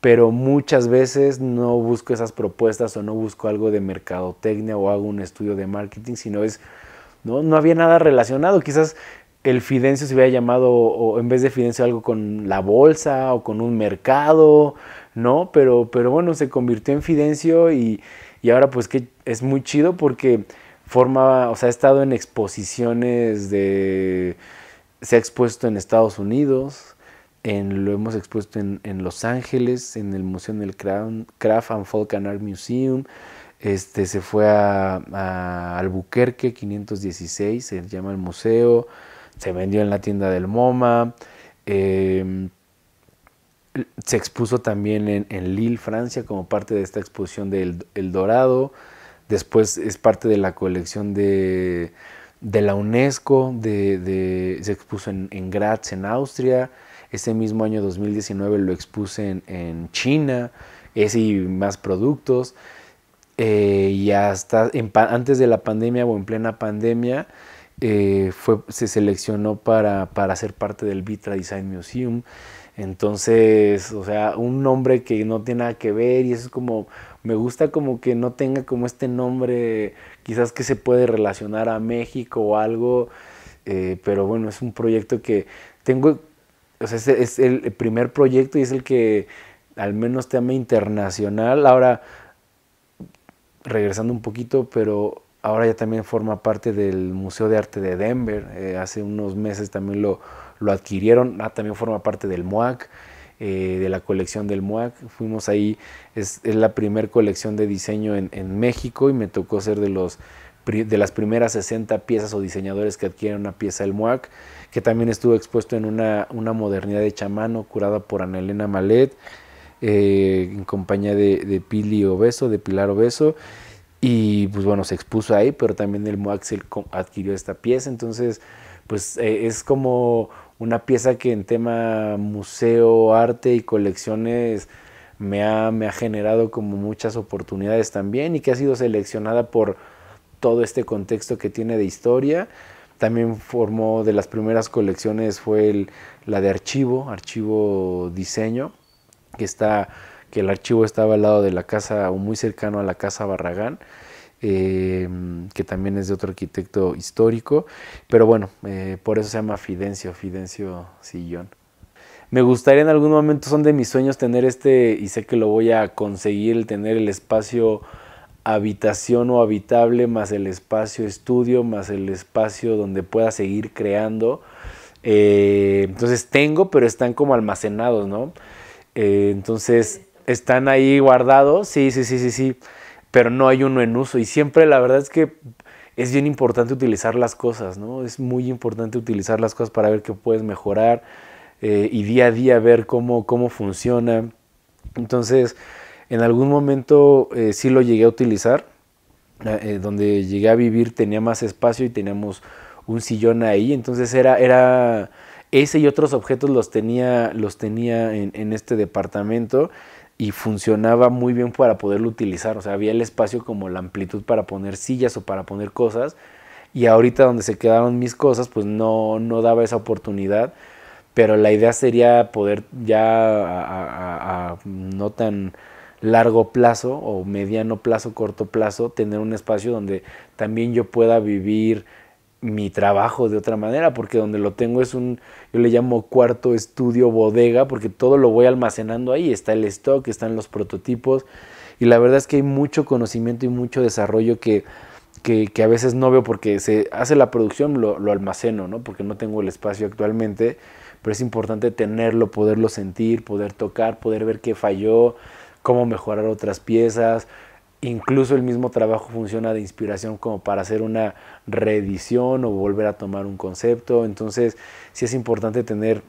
pero muchas veces no busco esas propuestas o no busco algo de mercadotecnia o hago un estudio de marketing, sino es, no, había nada relacionado. Quizás el Fidencio se hubiera llamado, o en vez de Fidencio, algo con la bolsa o con un mercado, ¿no? Pero, pero bueno, se convirtió en Fidencio y, y ahora pues que es muy chido porque forma, o sea, ha estado en exposiciones de... Se ha expuesto en Estados Unidos, lo hemos expuesto en, Los Ángeles, en el Museo del Craft and Folk Art Museum. Este, se fue a, Albuquerque 516, se llama el museo. Se vendió en la tienda del MoMA. Em, se expuso también en, Lille, Francia, como parte de esta exposición del El, Dorado. Después es parte de la colección de, la UNESCO, de, se expuso en Graz, en Austria. Ese mismo año 2019 lo expuse en, China, ese y más productos. Eh, y hasta antes de la pandemia o en plena pandemia eh, fue, se seleccionó para, ser parte del Vitra Design Museum. Entonces, o sea, un nombre que no tiene nada que ver y eso es como, me gusta como que no tenga como este nombre quizás que se puede relacionar a México o algo, eh, pero bueno, es un proyecto que tengo o sea, es, el primer proyecto y es el que al menos ama internacional. Ahora, regresando un poquito, pero ahora ya también forma parte del Museo de Arte de Denver. Eh, hace unos meses también lo, adquirieron. Ah, también forma parte del MOAC. Eh, de la colección del MOAC. Fuimos ahí, es, la primera colección de diseño en, México y me tocó ser de, los, de las primeras 60 piezas o diseñadores que adquieren una pieza del MOAC que también estuvo expuesto en una, modernidad de chamano curada por Anelena Malet, eh, en compañía de, Pili Obeso, de Pilar Obeso. Y pues bueno, se expuso ahí, pero también el Moaxel adquirió esta pieza. Entonces, pues eh, es como una pieza que en tema museo, arte y colecciones me ha, me ha generado como muchas oportunidades también y que ha sido seleccionada por todo este contexto que tiene de historia también formó de las primeras colecciones fue el, la de archivo, archivo diseño, que está que el archivo estaba al lado de la casa o muy cercano a la casa Barragán, em, que también es de otro arquitecto histórico, pero bueno, eh, por eso se llama Fidencio, Fidencio Sillón. Me gustaría en algún momento, son de mis sueños tener este, y sé que lo voy a conseguir, el tener el espacio habitación o habitable, más el espacio estudio, más el espacio donde pueda seguir creando. Eh, entonces tengo, pero están como almacenados, ¿no? Eh, entonces están ahí guardados, sí, sí, sí, sí, sí, pero no hay uno en uso. Y siempre la verdad es que es bien importante utilizar las cosas, ¿no? Es muy importante utilizar las cosas para ver qué puedes mejorar eh, y día a día ver cómo, cómo funciona. Entonces, en algún momento eh, sí lo llegué a utilizar. Eh, donde llegué a vivir tenía más espacio y teníamos un sillón ahí. Entonces era, era ese y otros objetos los tenía, los tenía en, este departamento y funcionaba muy bien para poderlo utilizar. O sea, había el espacio como la amplitud para poner sillas o para poner cosas. Y ahorita donde se quedaron mis cosas, pues no, no daba esa oportunidad. Pero la idea sería poder ya a no tan largo plazo o mediano plazo, corto plazo, tener un espacio donde también yo pueda vivir mi trabajo de otra manera, porque donde lo tengo es un, yo le llamo cuarto estudio bodega, porque todo lo voy almacenando ahí, está el stock, están los prototipos, y la verdad es que hay mucho conocimiento y mucho desarrollo que, a veces no veo porque se hace la producción, lo, almaceno, ¿no? porque no tengo el espacio actualmente, pero es importante tenerlo, poderlo sentir, poder tocar, poder ver qué falló, cómo mejorar otras piezas. Incluso el mismo trabajo funciona de inspiración como para hacer una reedición o volver a tomar un concepto. Entonces sí es importante tener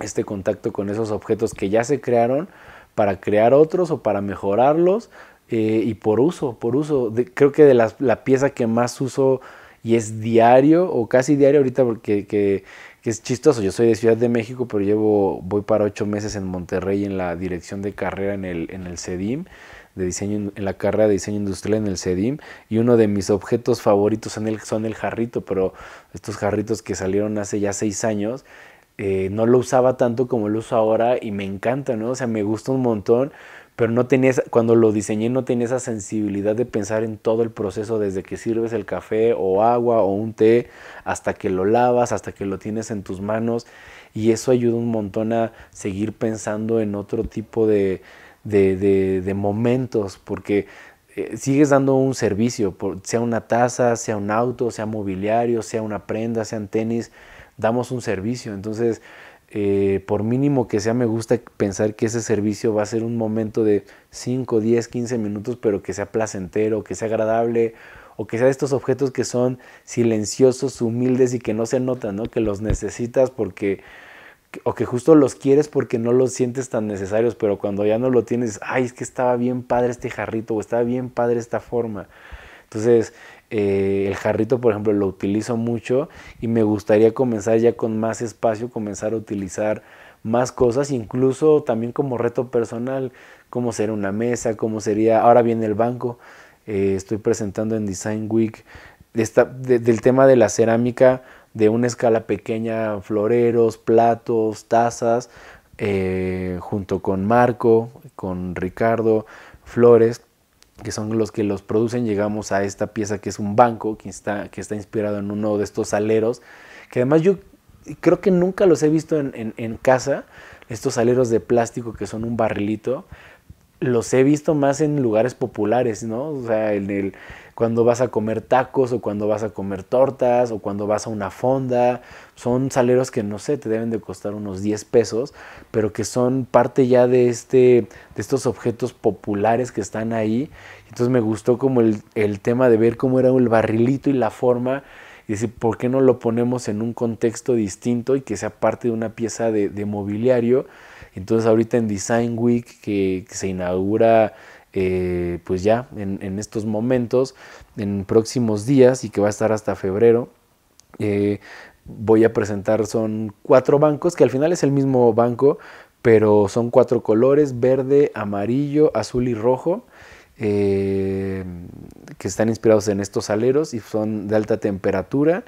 este contacto con esos objetos que ya se crearon para crear otros o para mejorarlos eh, y por uso, por uso. creo que de la pieza que más uso y es diario o casi diario ahorita porque que que es chistoso, yo soy de Ciudad de México, pero llevo, voy para ocho meses en Monterrey en la dirección de carrera en el, en el CEDIM, de diseño, en la carrera de diseño industrial en el CEDIM, y uno de mis objetos favoritos son el, son el jarrito, pero estos jarritos que salieron hace ya seis años, eh, no lo usaba tanto como lo uso ahora y me encanta, ¿no? O sea, me gusta un montón pero no cuando lo diseñé no tenía esa sensibilidad de pensar en todo el proceso desde que sirves el café o agua o un té hasta que lo lavas, hasta que lo tienes en tus manos y eso ayuda un montón a seguir pensando en otro tipo de, de, momentos porque eh, sigues dando un servicio, sea una taza, sea un auto, sea mobiliario, sea una prenda, sean tenis, damos un servicio, entonces eh, por mínimo que sea, me gusta pensar que ese servicio va a ser un momento de 5, 10, 15 minutos, pero que sea placentero, que sea agradable, o que sea de estos objetos que son silenciosos, humildes y que no se notan, ¿no? que los necesitas porque, o que justo los quieres porque no los sientes tan necesarios, pero cuando ya no lo tienes, ay, es que estaba bien padre este jarrito, o estaba bien padre esta forma. Entonces, eh, el jarrito, por ejemplo, lo utilizo mucho y me gustaría comenzar ya con más espacio, comenzar a utilizar más cosas, incluso también como reto personal, cómo sería una mesa, cómo sería, ahora viene el banco, eh, estoy presentando en Design Week, del tema de la cerámica, de una escala pequeña, floreros, platos, tazas, eh, junto con Marco, con Ricardo, Flores, que son los que los producen, llegamos a esta pieza que es un banco, que está, que está inspirado en uno de estos aleros, que además yo creo que nunca los he visto en, en casa, estos aleros de plástico que son un barrilito, los he visto más en lugares populares, ¿no? O sea, en el cuando vas a comer tacos o cuando vas a comer tortas o cuando vas a una fonda. Son saleros que no sé, te deben de costar unos 10 pesos, pero que son parte ya de, este, de estos objetos populares que están ahí. Entonces me gustó como el, el tema de ver cómo era el barrilito y la forma y decir, ¿por qué no lo ponemos en un contexto distinto y que sea parte de una pieza de, de mobiliario? Entonces ahorita en Design Week que, que se inaugura eh, pues ya en, estos momentos, en próximos días y que va a estar hasta febrero. Eh, voy a presentar, son cuatro bancos, que al final es el mismo banco, pero son cuatro colores, verde, amarillo, azul y rojo. Eh, que están inspirados en estos aleros y son de alta temperatura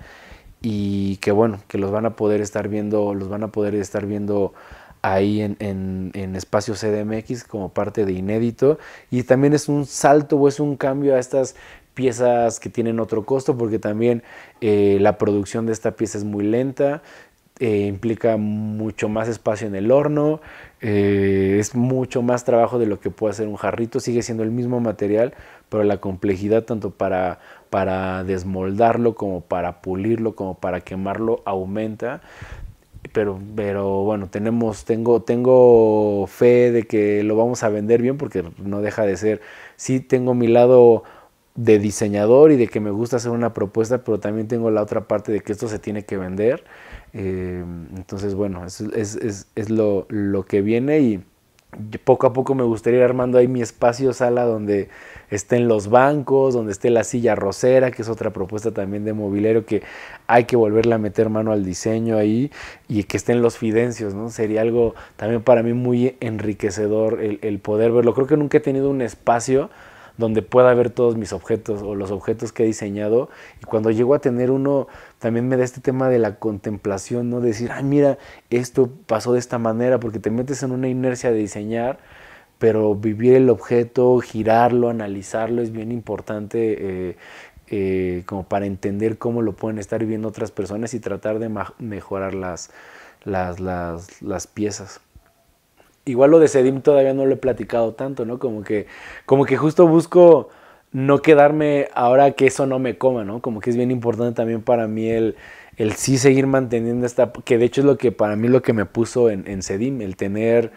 y que bueno, que los van a poder estar viendo, los van a poder estar viendo ahí en, Espacio CDMX como parte de Inédito. Y también es un salto o es un cambio a estas piezas que tienen otro costo porque también eh, la producción de esta pieza es muy lenta. Eh, implica mucho más espacio en el horno, eh, es mucho más trabajo de lo que puede hacer un jarrito, sigue siendo el mismo material, pero la complejidad tanto para, para desmoldarlo como para pulirlo, como para quemarlo, aumenta pero, pero bueno, tenemos, tengo, tengo fe de que lo vamos a vender bien porque no deja de ser. Sí tengo mi lado de diseñador y de que me gusta hacer una propuesta, pero también tengo la otra parte de que esto se tiene que vender. Eh, entonces, bueno, es, lo, lo, que viene y poco a poco me gustaría ir armando ahí mi espacio, sala donde estén los bancos, donde esté la silla rosera, que es otra propuesta también de mobiliario que hay que volverle a meter mano al diseño ahí y que estén los fidencios, ¿no? Sería algo también para mí muy enriquecedor el, poder verlo. Creo que nunca he tenido un espacio donde pueda ver todos mis objetos o los objetos que he diseñado. Y cuando llego a tener uno, también me da este tema de la contemplación, ¿no? decir, ay, mira, esto pasó de esta manera, porque te metes en una inercia de diseñar pero vivir el objeto, girarlo, analizarlo es bien importante eh, eh, como para entender cómo lo pueden estar viviendo otras personas y tratar de mejorar las, las, las, piezas. Igual lo de Sedim todavía no lo he platicado tanto, ¿no? Como que, como que justo busco no quedarme ahora que eso no me coma, ¿no? Como que es bien importante también para mí el, el sí seguir manteniendo esta, que de hecho es lo que para mí lo que me puso en Sedim, el tener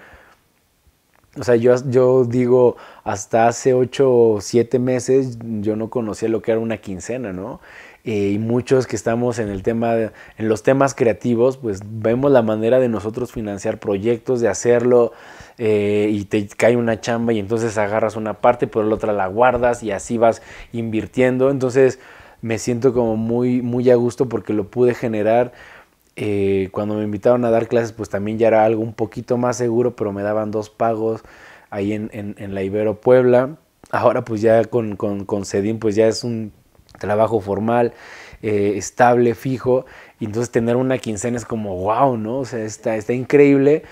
o sea, yo, yo digo, hasta hace 8 o 7 meses yo no conocía lo que era una quincena, ¿no? Eh, y muchos que estamos en el tema, en los temas creativos, pues vemos la manera de nosotros financiar proyectos, de hacerlo, eh, y te cae una chamba y entonces agarras una parte, por la otra la guardas y así vas invirtiendo. Entonces me siento como muy, muy a gusto porque lo pude generar eh, cuando me invitaron a dar clases, pues también ya era algo un poquito más seguro, pero me daban dos pagos ahí en, la Ibero Puebla. Ahora pues ya con, con, CEDIM, pues ya es un trabajo formal, eh, estable, fijo. Y entonces tener una quincena es como, wow, ¿no? O sea, está, está increíble.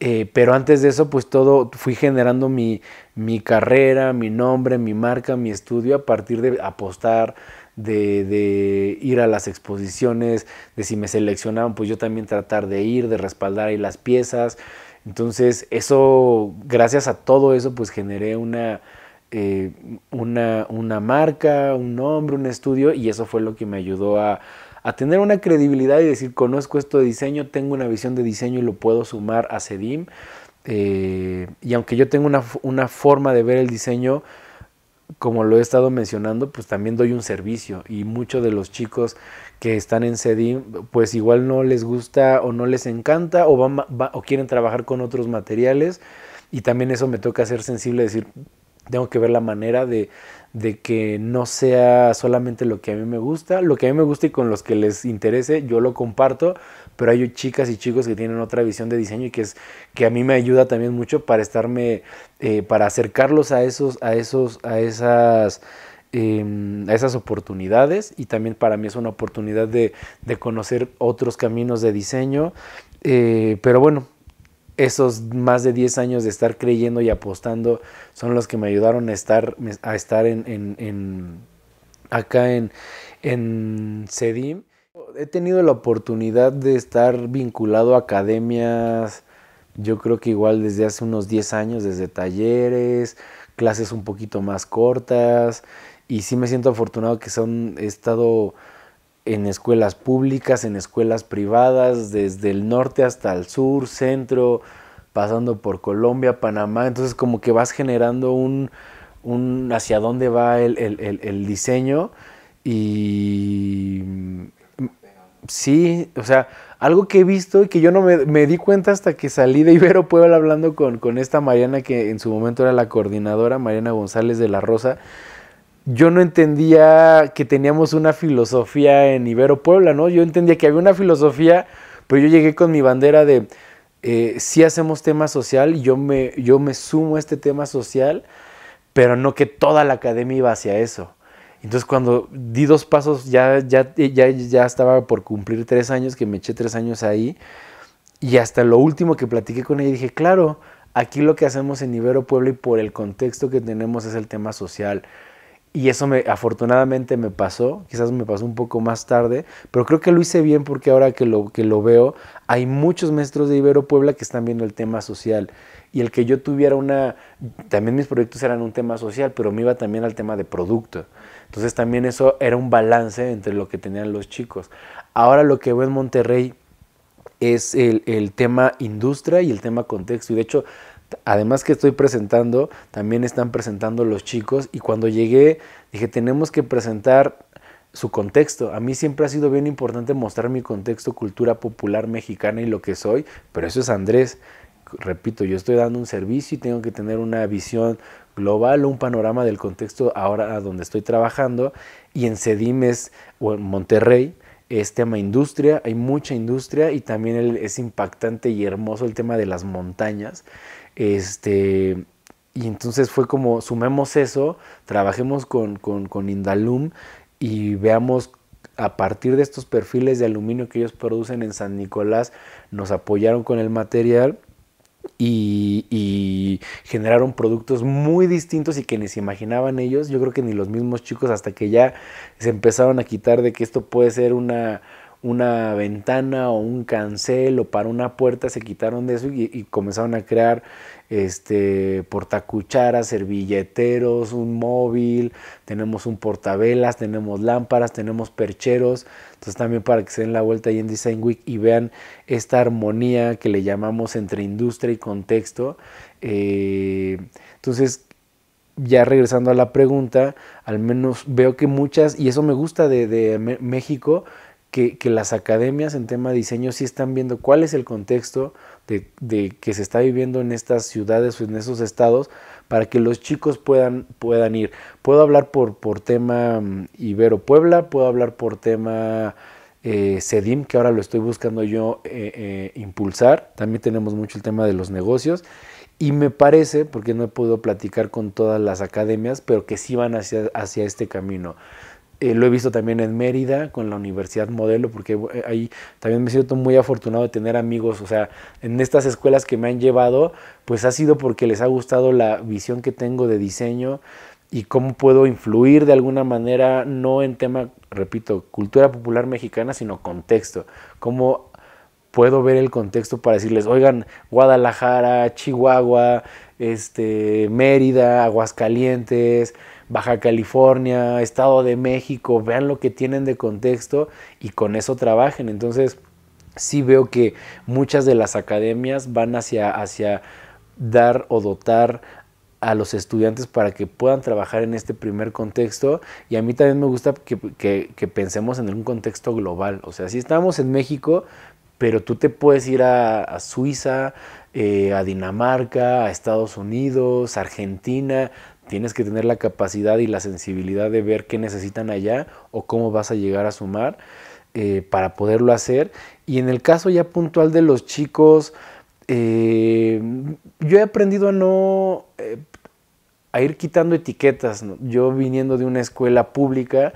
Eh, pero antes de eso, pues todo, fui generando mi, mi carrera, mi nombre, mi marca, mi estudio a partir de apostar, de, ir a las exposiciones, de si me seleccionaban, pues yo también tratar de ir, de respaldar ahí las piezas. Entonces, eso, gracias a todo eso, pues generé una, eh, una, marca, un nombre, un estudio, y eso fue lo que me ayudó a, tener una credibilidad y decir, conozco esto de diseño, tengo una visión de diseño y lo puedo sumar a CEDIM. Eh, y aunque yo tengo una, una, forma de ver el diseño, como lo he estado mencionando, pues también doy un servicio y muchos de los chicos que están en CEDIM, pues igual no les gusta o no les encanta o, van, o quieren trabajar con otros materiales y también eso me toca ser sensible, decir, tengo que ver la manera de, de, que no sea solamente lo que a mí me gusta, lo que a mí me gusta y con los que les interese, yo lo comparto, pero hay chicas y chicos que tienen otra visión de diseño y que, es, que a mí me ayuda también mucho para estarme, eh, para acercarlos a, esos, a, esos, a esas... Em, a esas oportunidades y también para mí es una oportunidad de, conocer otros caminos de diseño eh, pero bueno esos más de 10 años de estar creyendo y apostando son los que me ayudaron a estar, a estar en, acá en, en CEDIM. He tenido la oportunidad de estar vinculado a academias, yo creo que igual desde hace unos 10 años, desde talleres, clases un poquito más cortas, y sí me siento afortunado que son, he estado en escuelas públicas, en escuelas privadas, desde el norte hasta el sur, centro, pasando por Colombia, Panamá, entonces como que vas generando un, hacia dónde va el diseño y sí, o sea, algo que he visto y que yo no me, di cuenta hasta que salí de Ibero Puebla hablando con, esta Mariana que en su momento era la coordinadora, Mariana González de la Rosa. Yo no entendía que teníamos una filosofía en Ibero Puebla, ¿no? Yo entendía que había una filosofía, pero yo llegué con mi bandera de si eh, sí hacemos tema social yo me, yo me sumo a este tema social, pero no que toda la academia iba hacia eso. Entonces cuando di dos pasos, ya, ya, ya, ya estaba por cumplir tres años, que me eché tres años ahí. Y hasta lo último que platiqué con ella, dije, claro, aquí lo que hacemos en Ibero Puebla y por el contexto que tenemos es el tema social. Y eso me, afortunadamente me pasó, quizás me pasó un poco más tarde, pero creo que lo hice bien porque ahora que lo, que lo veo, hay muchos maestros de Ibero Puebla que están viendo el tema social. Y el que yo tuviera una, también mis proyectos eran un tema social, pero me iba también al tema de producto. Entonces también eso era un balance entre lo que tenían los chicos. Ahora lo que veo en Monterrey es el, tema industria y el tema contexto. Y de hecho, además que estoy presentando, también están presentando los chicos. Y cuando llegué, dije, tenemos que presentar su contexto. A mí siempre ha sido bien importante mostrar mi contexto, cultura popular mexicana y lo que soy, pero eso es Andrés. Repito, yo estoy dando un servicio y tengo que tener una visión global, un panorama del contexto ahora donde estoy trabajando y en Cedimes o en Monterrey es tema industria, hay mucha industria y también es impactante y hermoso el tema de las montañas. Este, y entonces fue como, sumemos eso, trabajemos con, con Indalum y veamos a partir de estos perfiles de aluminio que ellos producen en San Nicolás, nos apoyaron con el material y, generaron productos muy distintos y que ni se imaginaban ellos, yo creo que ni los mismos chicos hasta que ya se empezaron a quitar de que esto puede ser una una ventana o un cancel o para una puerta, se quitaron de eso y, comenzaron a crear este, portacucharas, servilleteros, un móvil, tenemos un portavelas, tenemos lámparas, tenemos percheros. Entonces también para que se den la vuelta ahí en Design Week y vean esta armonía que le llamamos entre industria y contexto. Eh, entonces, ya regresando a la pregunta, al menos veo que muchas, y eso me gusta de, de México, que, las academias en tema de diseño sí están viendo cuál es el contexto de, que se está viviendo en estas ciudades o en esos estados para que los chicos puedan, puedan ir. Puedo hablar por, por tema mm, Ibero Puebla, puedo hablar por tema CEDIM, eh, que ahora lo estoy buscando yo eh, eh, impulsar. También tenemos mucho el tema de los negocios. Y me parece, porque no he podido platicar con todas las academias, pero que sí van hacia, hacia este camino eh, lo he visto también en Mérida con la Universidad Modelo, porque eh, ahí también me siento muy afortunado de tener amigos. O sea, en estas escuelas que me han llevado, pues ha sido porque les ha gustado la visión que tengo de diseño y cómo puedo influir de alguna manera, no en tema, repito, cultura popular mexicana, sino contexto. Cómo puedo ver el contexto para decirles, oigan, Guadalajara, Chihuahua, este, Mérida, Aguascalientes Baja California, Estado de México, vean lo que tienen de contexto y con eso trabajen. Entonces, sí veo que muchas de las academias van hacia, hacia dar o dotar a los estudiantes para que puedan trabajar en este primer contexto y a mí también me gusta que, pensemos en un contexto global, o sea, si estamos en México, pero tú te puedes ir a, Suiza, eh, a Dinamarca, a Estados Unidos, Argentina, tienes que tener la capacidad y la sensibilidad de ver qué necesitan allá o cómo vas a llegar a sumar eh, para poderlo hacer. Y en el caso ya puntual de los chicos, eh, yo he aprendido a no... Eh, a ir quitando etiquetas. Yo viniendo de una escuela pública,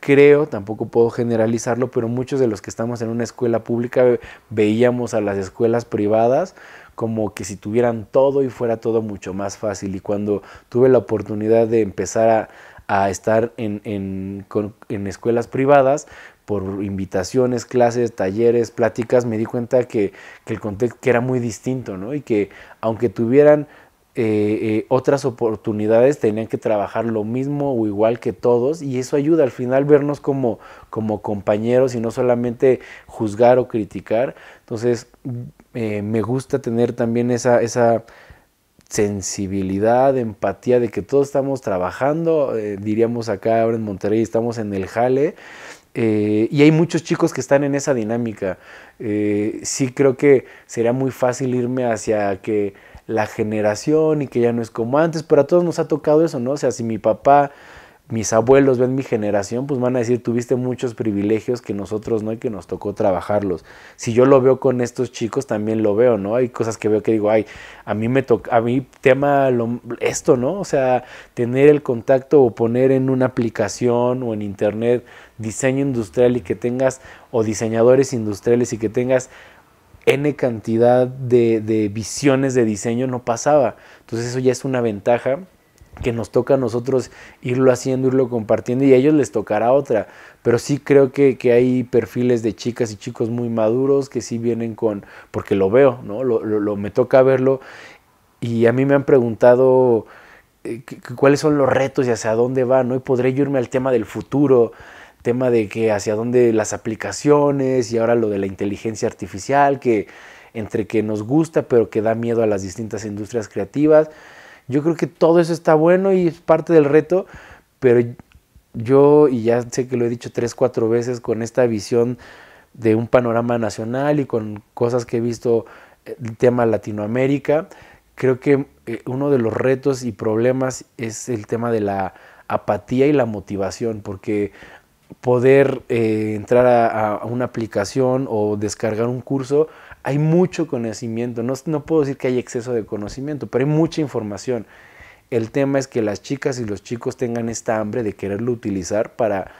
creo, tampoco puedo generalizarlo, pero muchos de los que estamos en una escuela pública veíamos a las escuelas privadas como que si tuvieran todo y fuera todo mucho más fácil. Y cuando tuve la oportunidad de empezar a, estar en, en, escuelas privadas, por invitaciones, clases, talleres, pláticas, me di cuenta que, el contexto era muy distinto, ¿no? Y que aunque tuvieran eh, eh, otras oportunidades tenían que trabajar lo mismo o igual que todos y eso ayuda al final vernos como, como compañeros y no solamente juzgar o criticar. Entonces eh, me gusta tener también esa, esa, sensibilidad, empatía de que todos estamos trabajando, diríamos acá ahora en Monterrey, estamos en el jale. y hay muchos chicos que están en esa dinámica. sí creo que sería muy fácil irme hacia que la generación y que ya no es como antes, pero a todos nos ha tocado eso, ¿no? O sea, si mi papá, mis abuelos ven mi generación, pues van a decir, tuviste muchos privilegios que nosotros no y que nos tocó trabajarlos. Si yo lo veo con estos chicos, también lo veo, ¿no? Hay cosas que veo que digo, ay, a mí me toca, a mí tema esto, ¿no? O sea, tener el contacto o poner en una aplicación o en internet diseño industrial y que tengas, o diseñadores industriales y que tengas N cantidad de, de visiones de diseño no pasaba. Entonces eso ya es una ventaja que nos toca a nosotros irlo haciendo, irlo compartiendo y a ellos les tocará otra. Pero sí creo que, hay perfiles de chicas y chicos muy maduros que sí vienen con, porque lo veo, ¿no? Lo, me toca verlo y a mí me han preguntado eh, cuáles son los retos y hacia dónde va, Y podré yo irme al tema del futuro tema de que hacia dónde las aplicaciones y ahora lo de la inteligencia artificial, que entre que nos gusta pero que da miedo a las distintas industrias creativas. Yo creo que todo eso está bueno y es parte del reto, pero yo, y ya sé que lo he dicho tres, cuatro veces, con esta visión de un panorama nacional y con cosas que he visto eh, el tema Latinoamérica, creo que eh, uno de los retos y problemas es el tema de la apatía y la motivación, porque poder eh, entrar a, una aplicación o descargar un curso, hay mucho conocimiento. No, no puedo decir que hay exceso de conocimiento, pero hay mucha información. El tema es que las chicas y los chicos tengan esta hambre de quererlo utilizar para,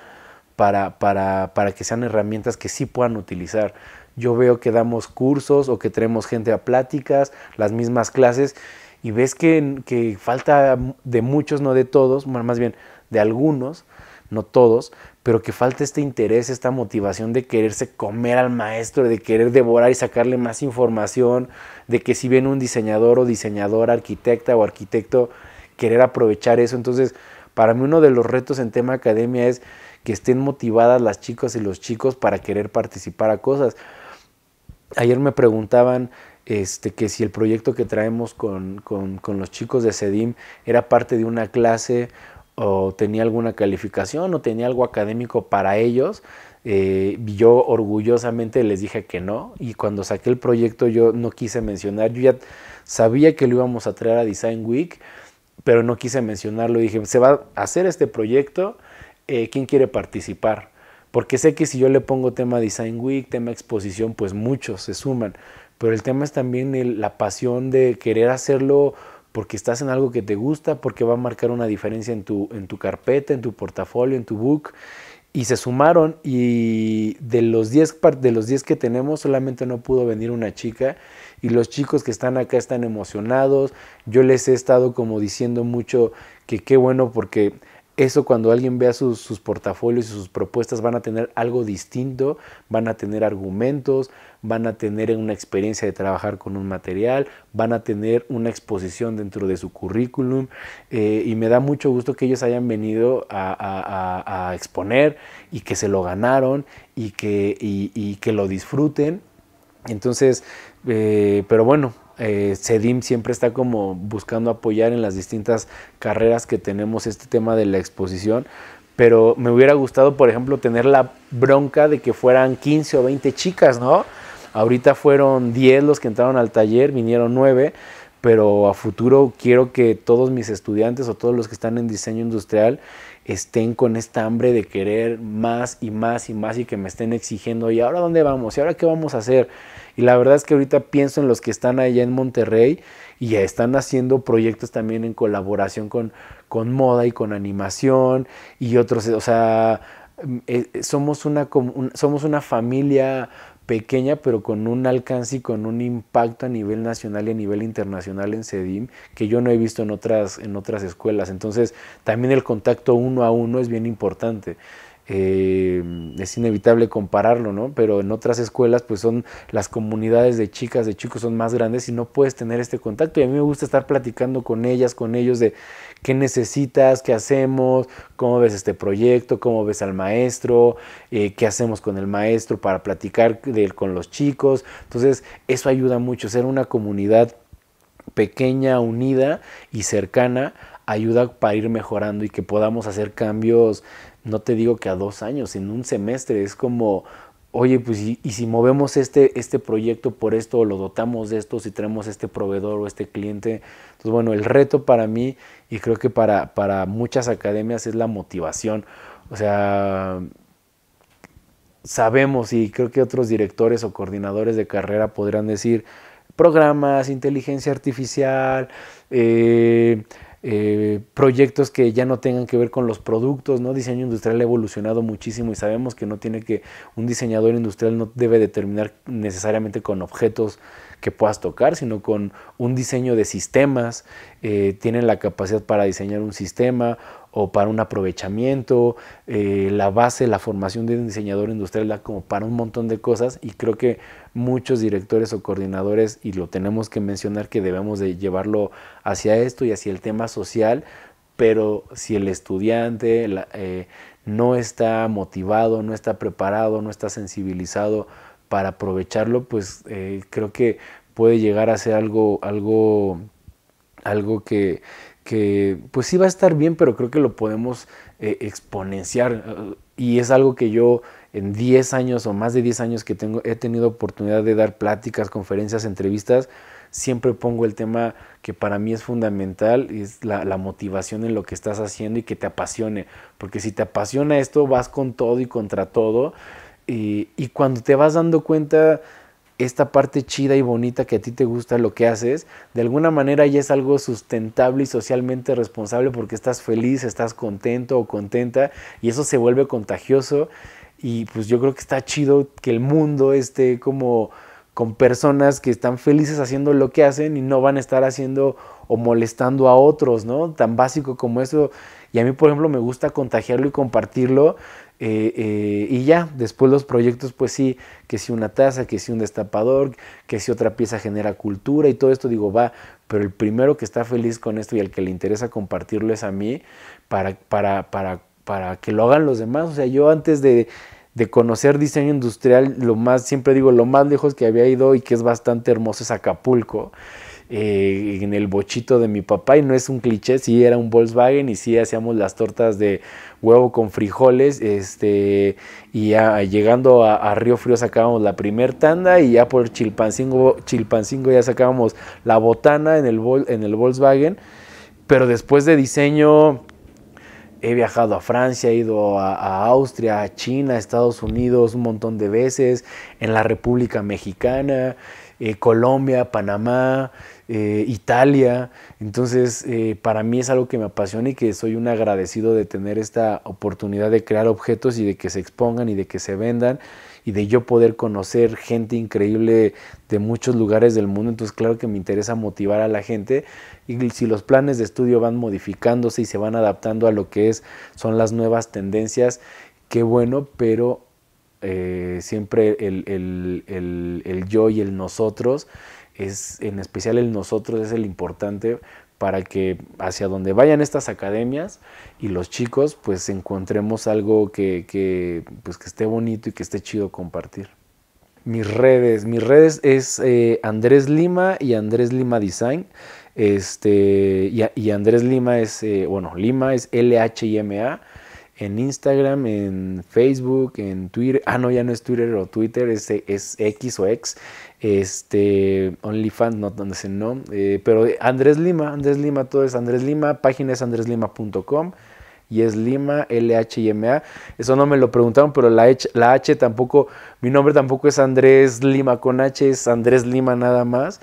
para, para, para que sean herramientas que sí puedan utilizar. Yo veo que damos cursos o que traemos gente a pláticas, las mismas clases, y ves que, que falta de muchos, no de todos, más bien de algunos, no todos, pero que falta este interés, esta motivación de quererse comer al maestro, de querer devorar y sacarle más información, de que si viene un diseñador o diseñadora, arquitecta o arquitecto, querer aprovechar eso. Entonces, para mí uno de los retos en tema academia es que estén motivadas las chicas y los chicos para querer participar a cosas. Ayer me preguntaban este, que si el proyecto que traemos con, con los chicos de CEDIM era parte de una clase o tenía alguna calificación o tenía algo académico para ellos. Eh, yo orgullosamente les dije que no y cuando saqué el proyecto yo no quise mencionar, yo ya sabía que lo íbamos a traer a Design Week, pero no quise mencionarlo, dije, se va a hacer este proyecto, eh, ¿quién quiere participar? Porque sé que si yo le pongo tema Design Week, tema exposición, pues muchos se suman, pero el tema es también la pasión de querer hacerlo porque estás en algo que te gusta, porque va a marcar una diferencia en tu, en tu carpeta, en tu portafolio, en tu book. Y se sumaron y de los 10 que tenemos solamente no pudo venir una chica y los chicos que están acá están emocionados. Yo les he estado como diciendo mucho que qué bueno porque eso cuando alguien vea sus, portafolios y sus propuestas van a tener algo distinto, van a tener argumentos, van a tener una experiencia de trabajar con un material, van a tener una exposición dentro de su currículum eh, y me da mucho gusto que ellos hayan venido a, exponer y que se lo ganaron y que, y, que lo disfruten. Entonces, eh, pero bueno, eh, Sedim CEDIM siempre está como buscando apoyar en las distintas carreras que tenemos este tema de la exposición, pero me hubiera gustado, por ejemplo, tener la bronca de que fueran 15 o 20 chicas, ¿no? Ahorita fueron 10 los que entraron al taller, vinieron 9, pero a futuro quiero que todos mis estudiantes o todos los que están en diseño industrial estén con esta hambre de querer más y más y más y que me estén exigiendo, ¿y ahora dónde vamos? ¿Y ahora qué vamos a hacer? Y la verdad es que ahorita pienso en los que están allá en Monterrey y están haciendo proyectos también en colaboración con, con moda y con animación y otros, o sea, eh, somos una, somos una familia pequeña, pero con un alcance y con un impacto a nivel nacional y a nivel internacional en CEDIM que yo no he visto en otras, en otras escuelas. Entonces, también el contacto uno a uno es bien importante. Eh, es inevitable compararlo, ¿no? Pero en otras escuelas, pues son las comunidades de chicas, de chicos son más grandes y no puedes tener este contacto. Y a mí me gusta estar platicando con ellas, con ellos de qué necesitas, qué hacemos, cómo ves este proyecto, cómo ves al maestro, eh, qué hacemos con el maestro para platicar con los chicos. Entonces, eso ayuda mucho, ser una comunidad pequeña, unida y cercana ayuda para ir mejorando y que podamos hacer cambios, no te digo que a dos años, en un semestre, es como oye, pues y, si movemos este, este proyecto por esto, o lo dotamos de esto, si tenemos este proveedor o este cliente. Entonces, bueno, el reto para mí y creo que para, para muchas academias es la motivación. O sea, sabemos y creo que otros directores o coordinadores de carrera podrán decir programas, inteligencia artificial, eh, eh, proyectos que ya no tengan que ver con los productos, ¿no? Diseño industrial ha evolucionado muchísimo y sabemos que no tiene que, un diseñador industrial no debe determinar necesariamente con objetos que puedas tocar, sino con un diseño de sistemas, eh, tienen la capacidad para diseñar un sistema o para un aprovechamiento, eh, la base, la formación de un diseñador industrial, como para un montón de cosas y creo que muchos directores o coordinadores, y lo tenemos que mencionar, que debemos de llevarlo hacia esto y hacia el tema social, pero si el estudiante eh, no está motivado, no está preparado, no está sensibilizado para aprovecharlo, pues eh, creo que puede llegar a ser algo, algo, algo que, que pues sí va a estar bien, pero creo que lo podemos eh, exponenciar. Eh, y es algo que yo en 10 años o más de 10 años que tengo, he tenido oportunidad de dar pláticas, conferencias, entrevistas, siempre pongo el tema que para mí es fundamental, es la, motivación en lo que estás haciendo y que te apasione. Porque si te apasiona esto, vas con todo y contra todo. y cuando te vas dando cuenta esta parte chida y bonita que a ti te gusta, lo que haces, de alguna manera ya es algo sustentable y socialmente responsable porque estás feliz, estás contento o contenta y eso se vuelve contagioso y pues yo creo que está chido que el mundo esté como con personas que están felices haciendo lo que hacen y no van a estar haciendo o molestando a otros, ¿no? Tan básico como eso. Y a mí, por ejemplo, me gusta contagiarlo y compartirlo eh, eh, y ya, después los proyectos, pues sí, que si una taza, que si un destapador, que si otra pieza genera cultura y todo esto, digo, va, pero el primero que está feliz con esto y el que le interesa compartirlo es a mí, para, para, para, para que lo hagan los demás. O sea, yo antes de, de conocer diseño industrial, lo más, siempre digo, lo más lejos que había ido y que es bastante hermoso es Acapulco. Eh, en el bochito de mi papá y no es un cliché, sí era un Volkswagen y sí hacíamos las tortas de huevo con frijoles este, y ya llegando a, Río Frío sacábamos la primer tanda y ya por Chilpancingo, Chilpancingo ya sacábamos la botana en el, en el Volkswagen, pero después de diseño he viajado a Francia, he ido a, Austria, a China, a Estados Unidos un montón de veces, en la República Mexicana, eh, Colombia, Panamá, eh, Italia. Entonces, eh, para mí es algo que me apasiona y que soy un agradecido de tener esta oportunidad de crear objetos y de que se expongan y de que se vendan y de yo poder conocer gente increíble de muchos lugares del mundo. Entonces, claro que me interesa motivar a la gente. Y si los planes de estudio van modificándose y se van adaptando a lo que es, son las nuevas tendencias, qué bueno, pero eh, siempre el yo y el nosotros es en especial el nosotros es el importante para que hacia donde vayan estas academias y los chicos pues encontremos algo que, pues, que esté bonito y que esté chido compartir. Mis redes, mis redes es eh, Andrés Lima y Andrés Lima Design. Este, y, Andrés Lima es, eh, bueno, Lima es L-H-I-M-A. En Instagram, en Facebook, en Twitter. Ah, no, ya no es Twitter o Twitter, es, es X o X este, OnlyFans, no, donde no, eh, pero Andrés Lima, Andrés Lima, todo es Andrés Lima, página es andreslima.com y es Lima, L-H-I-M-A. Eso no me lo preguntaron, pero la H, la H tampoco, mi nombre tampoco es Andrés Lima con H, es Andrés Lima nada más.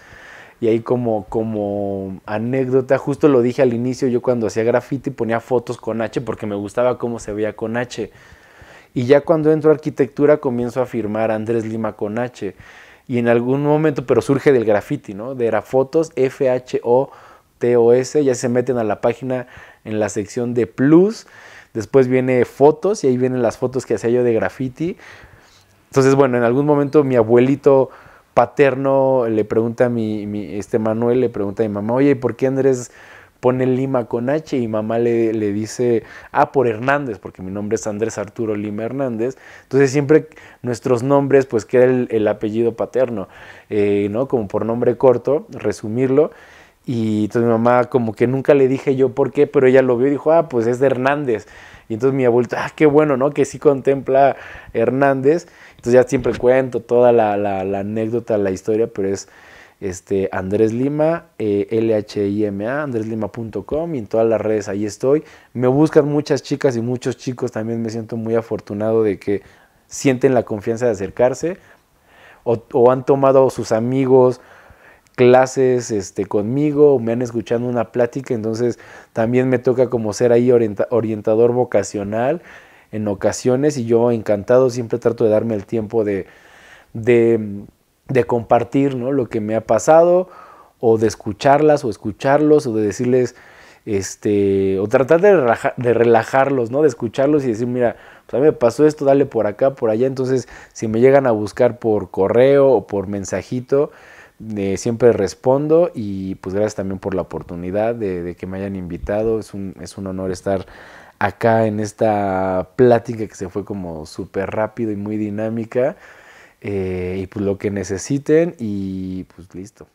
Y ahí como, como anécdota, justo lo dije al inicio, yo cuando hacía graffiti ponía fotos con H porque me gustaba cómo se veía con H. Y ya cuando entro a arquitectura comienzo a firmar Andrés Lima con H y en algún momento, pero surge del graffiti, ¿no? De Fotos, F-H-O-T-O-S, ya se meten a la página en la sección de Plus, después viene Fotos y ahí vienen las fotos que hacía yo de graffiti. Entonces, bueno, en algún momento mi abuelito paterno le pregunta a mi, mi este Manuel, le pregunta a mi mamá, oye, y ¿por qué Andrés pone Lima con H y mamá le, dice, ah, por Hernández, porque mi nombre es Andrés Arturo Lima Hernández. Entonces siempre nuestros nombres, pues queda el, apellido paterno, eh, ¿no? Como por nombre corto, resumirlo. Y entonces mi mamá como que nunca le dije yo por qué, pero ella lo vio y dijo, ah, pues es de Hernández. Y entonces mi abuelito, ah, qué bueno, ¿no? Que sí contempla Hernández. Entonces ya siempre cuento toda la, la anécdota, la historia, pero es este, Andrés Lima, eh, L-H-I-M-A, andreslima.com y en todas las redes ahí estoy. Me buscan muchas chicas y muchos chicos, también me siento muy afortunado de que sienten la confianza de acercarse o, han tomado sus amigos clases este, conmigo o me han escuchado una plática, entonces también me toca como ser ahí orientador vocacional en ocasiones y yo encantado siempre trato de darme el tiempo de de compartir ¿no? lo que me ha pasado o de escucharlas o escucharlos o de decirles, este, o tratar de, de relajarlos, ¿no? de escucharlos y decir, mira, pues a mí me pasó esto, dale por acá, por allá, entonces si me llegan a buscar por correo o por mensajito, eh, siempre respondo y pues gracias también por la oportunidad de, de que me hayan invitado, es un, es un honor estar acá en esta plática que se fue como súper rápido y muy dinámica. Eh, y pues lo que necesiten y pues listo.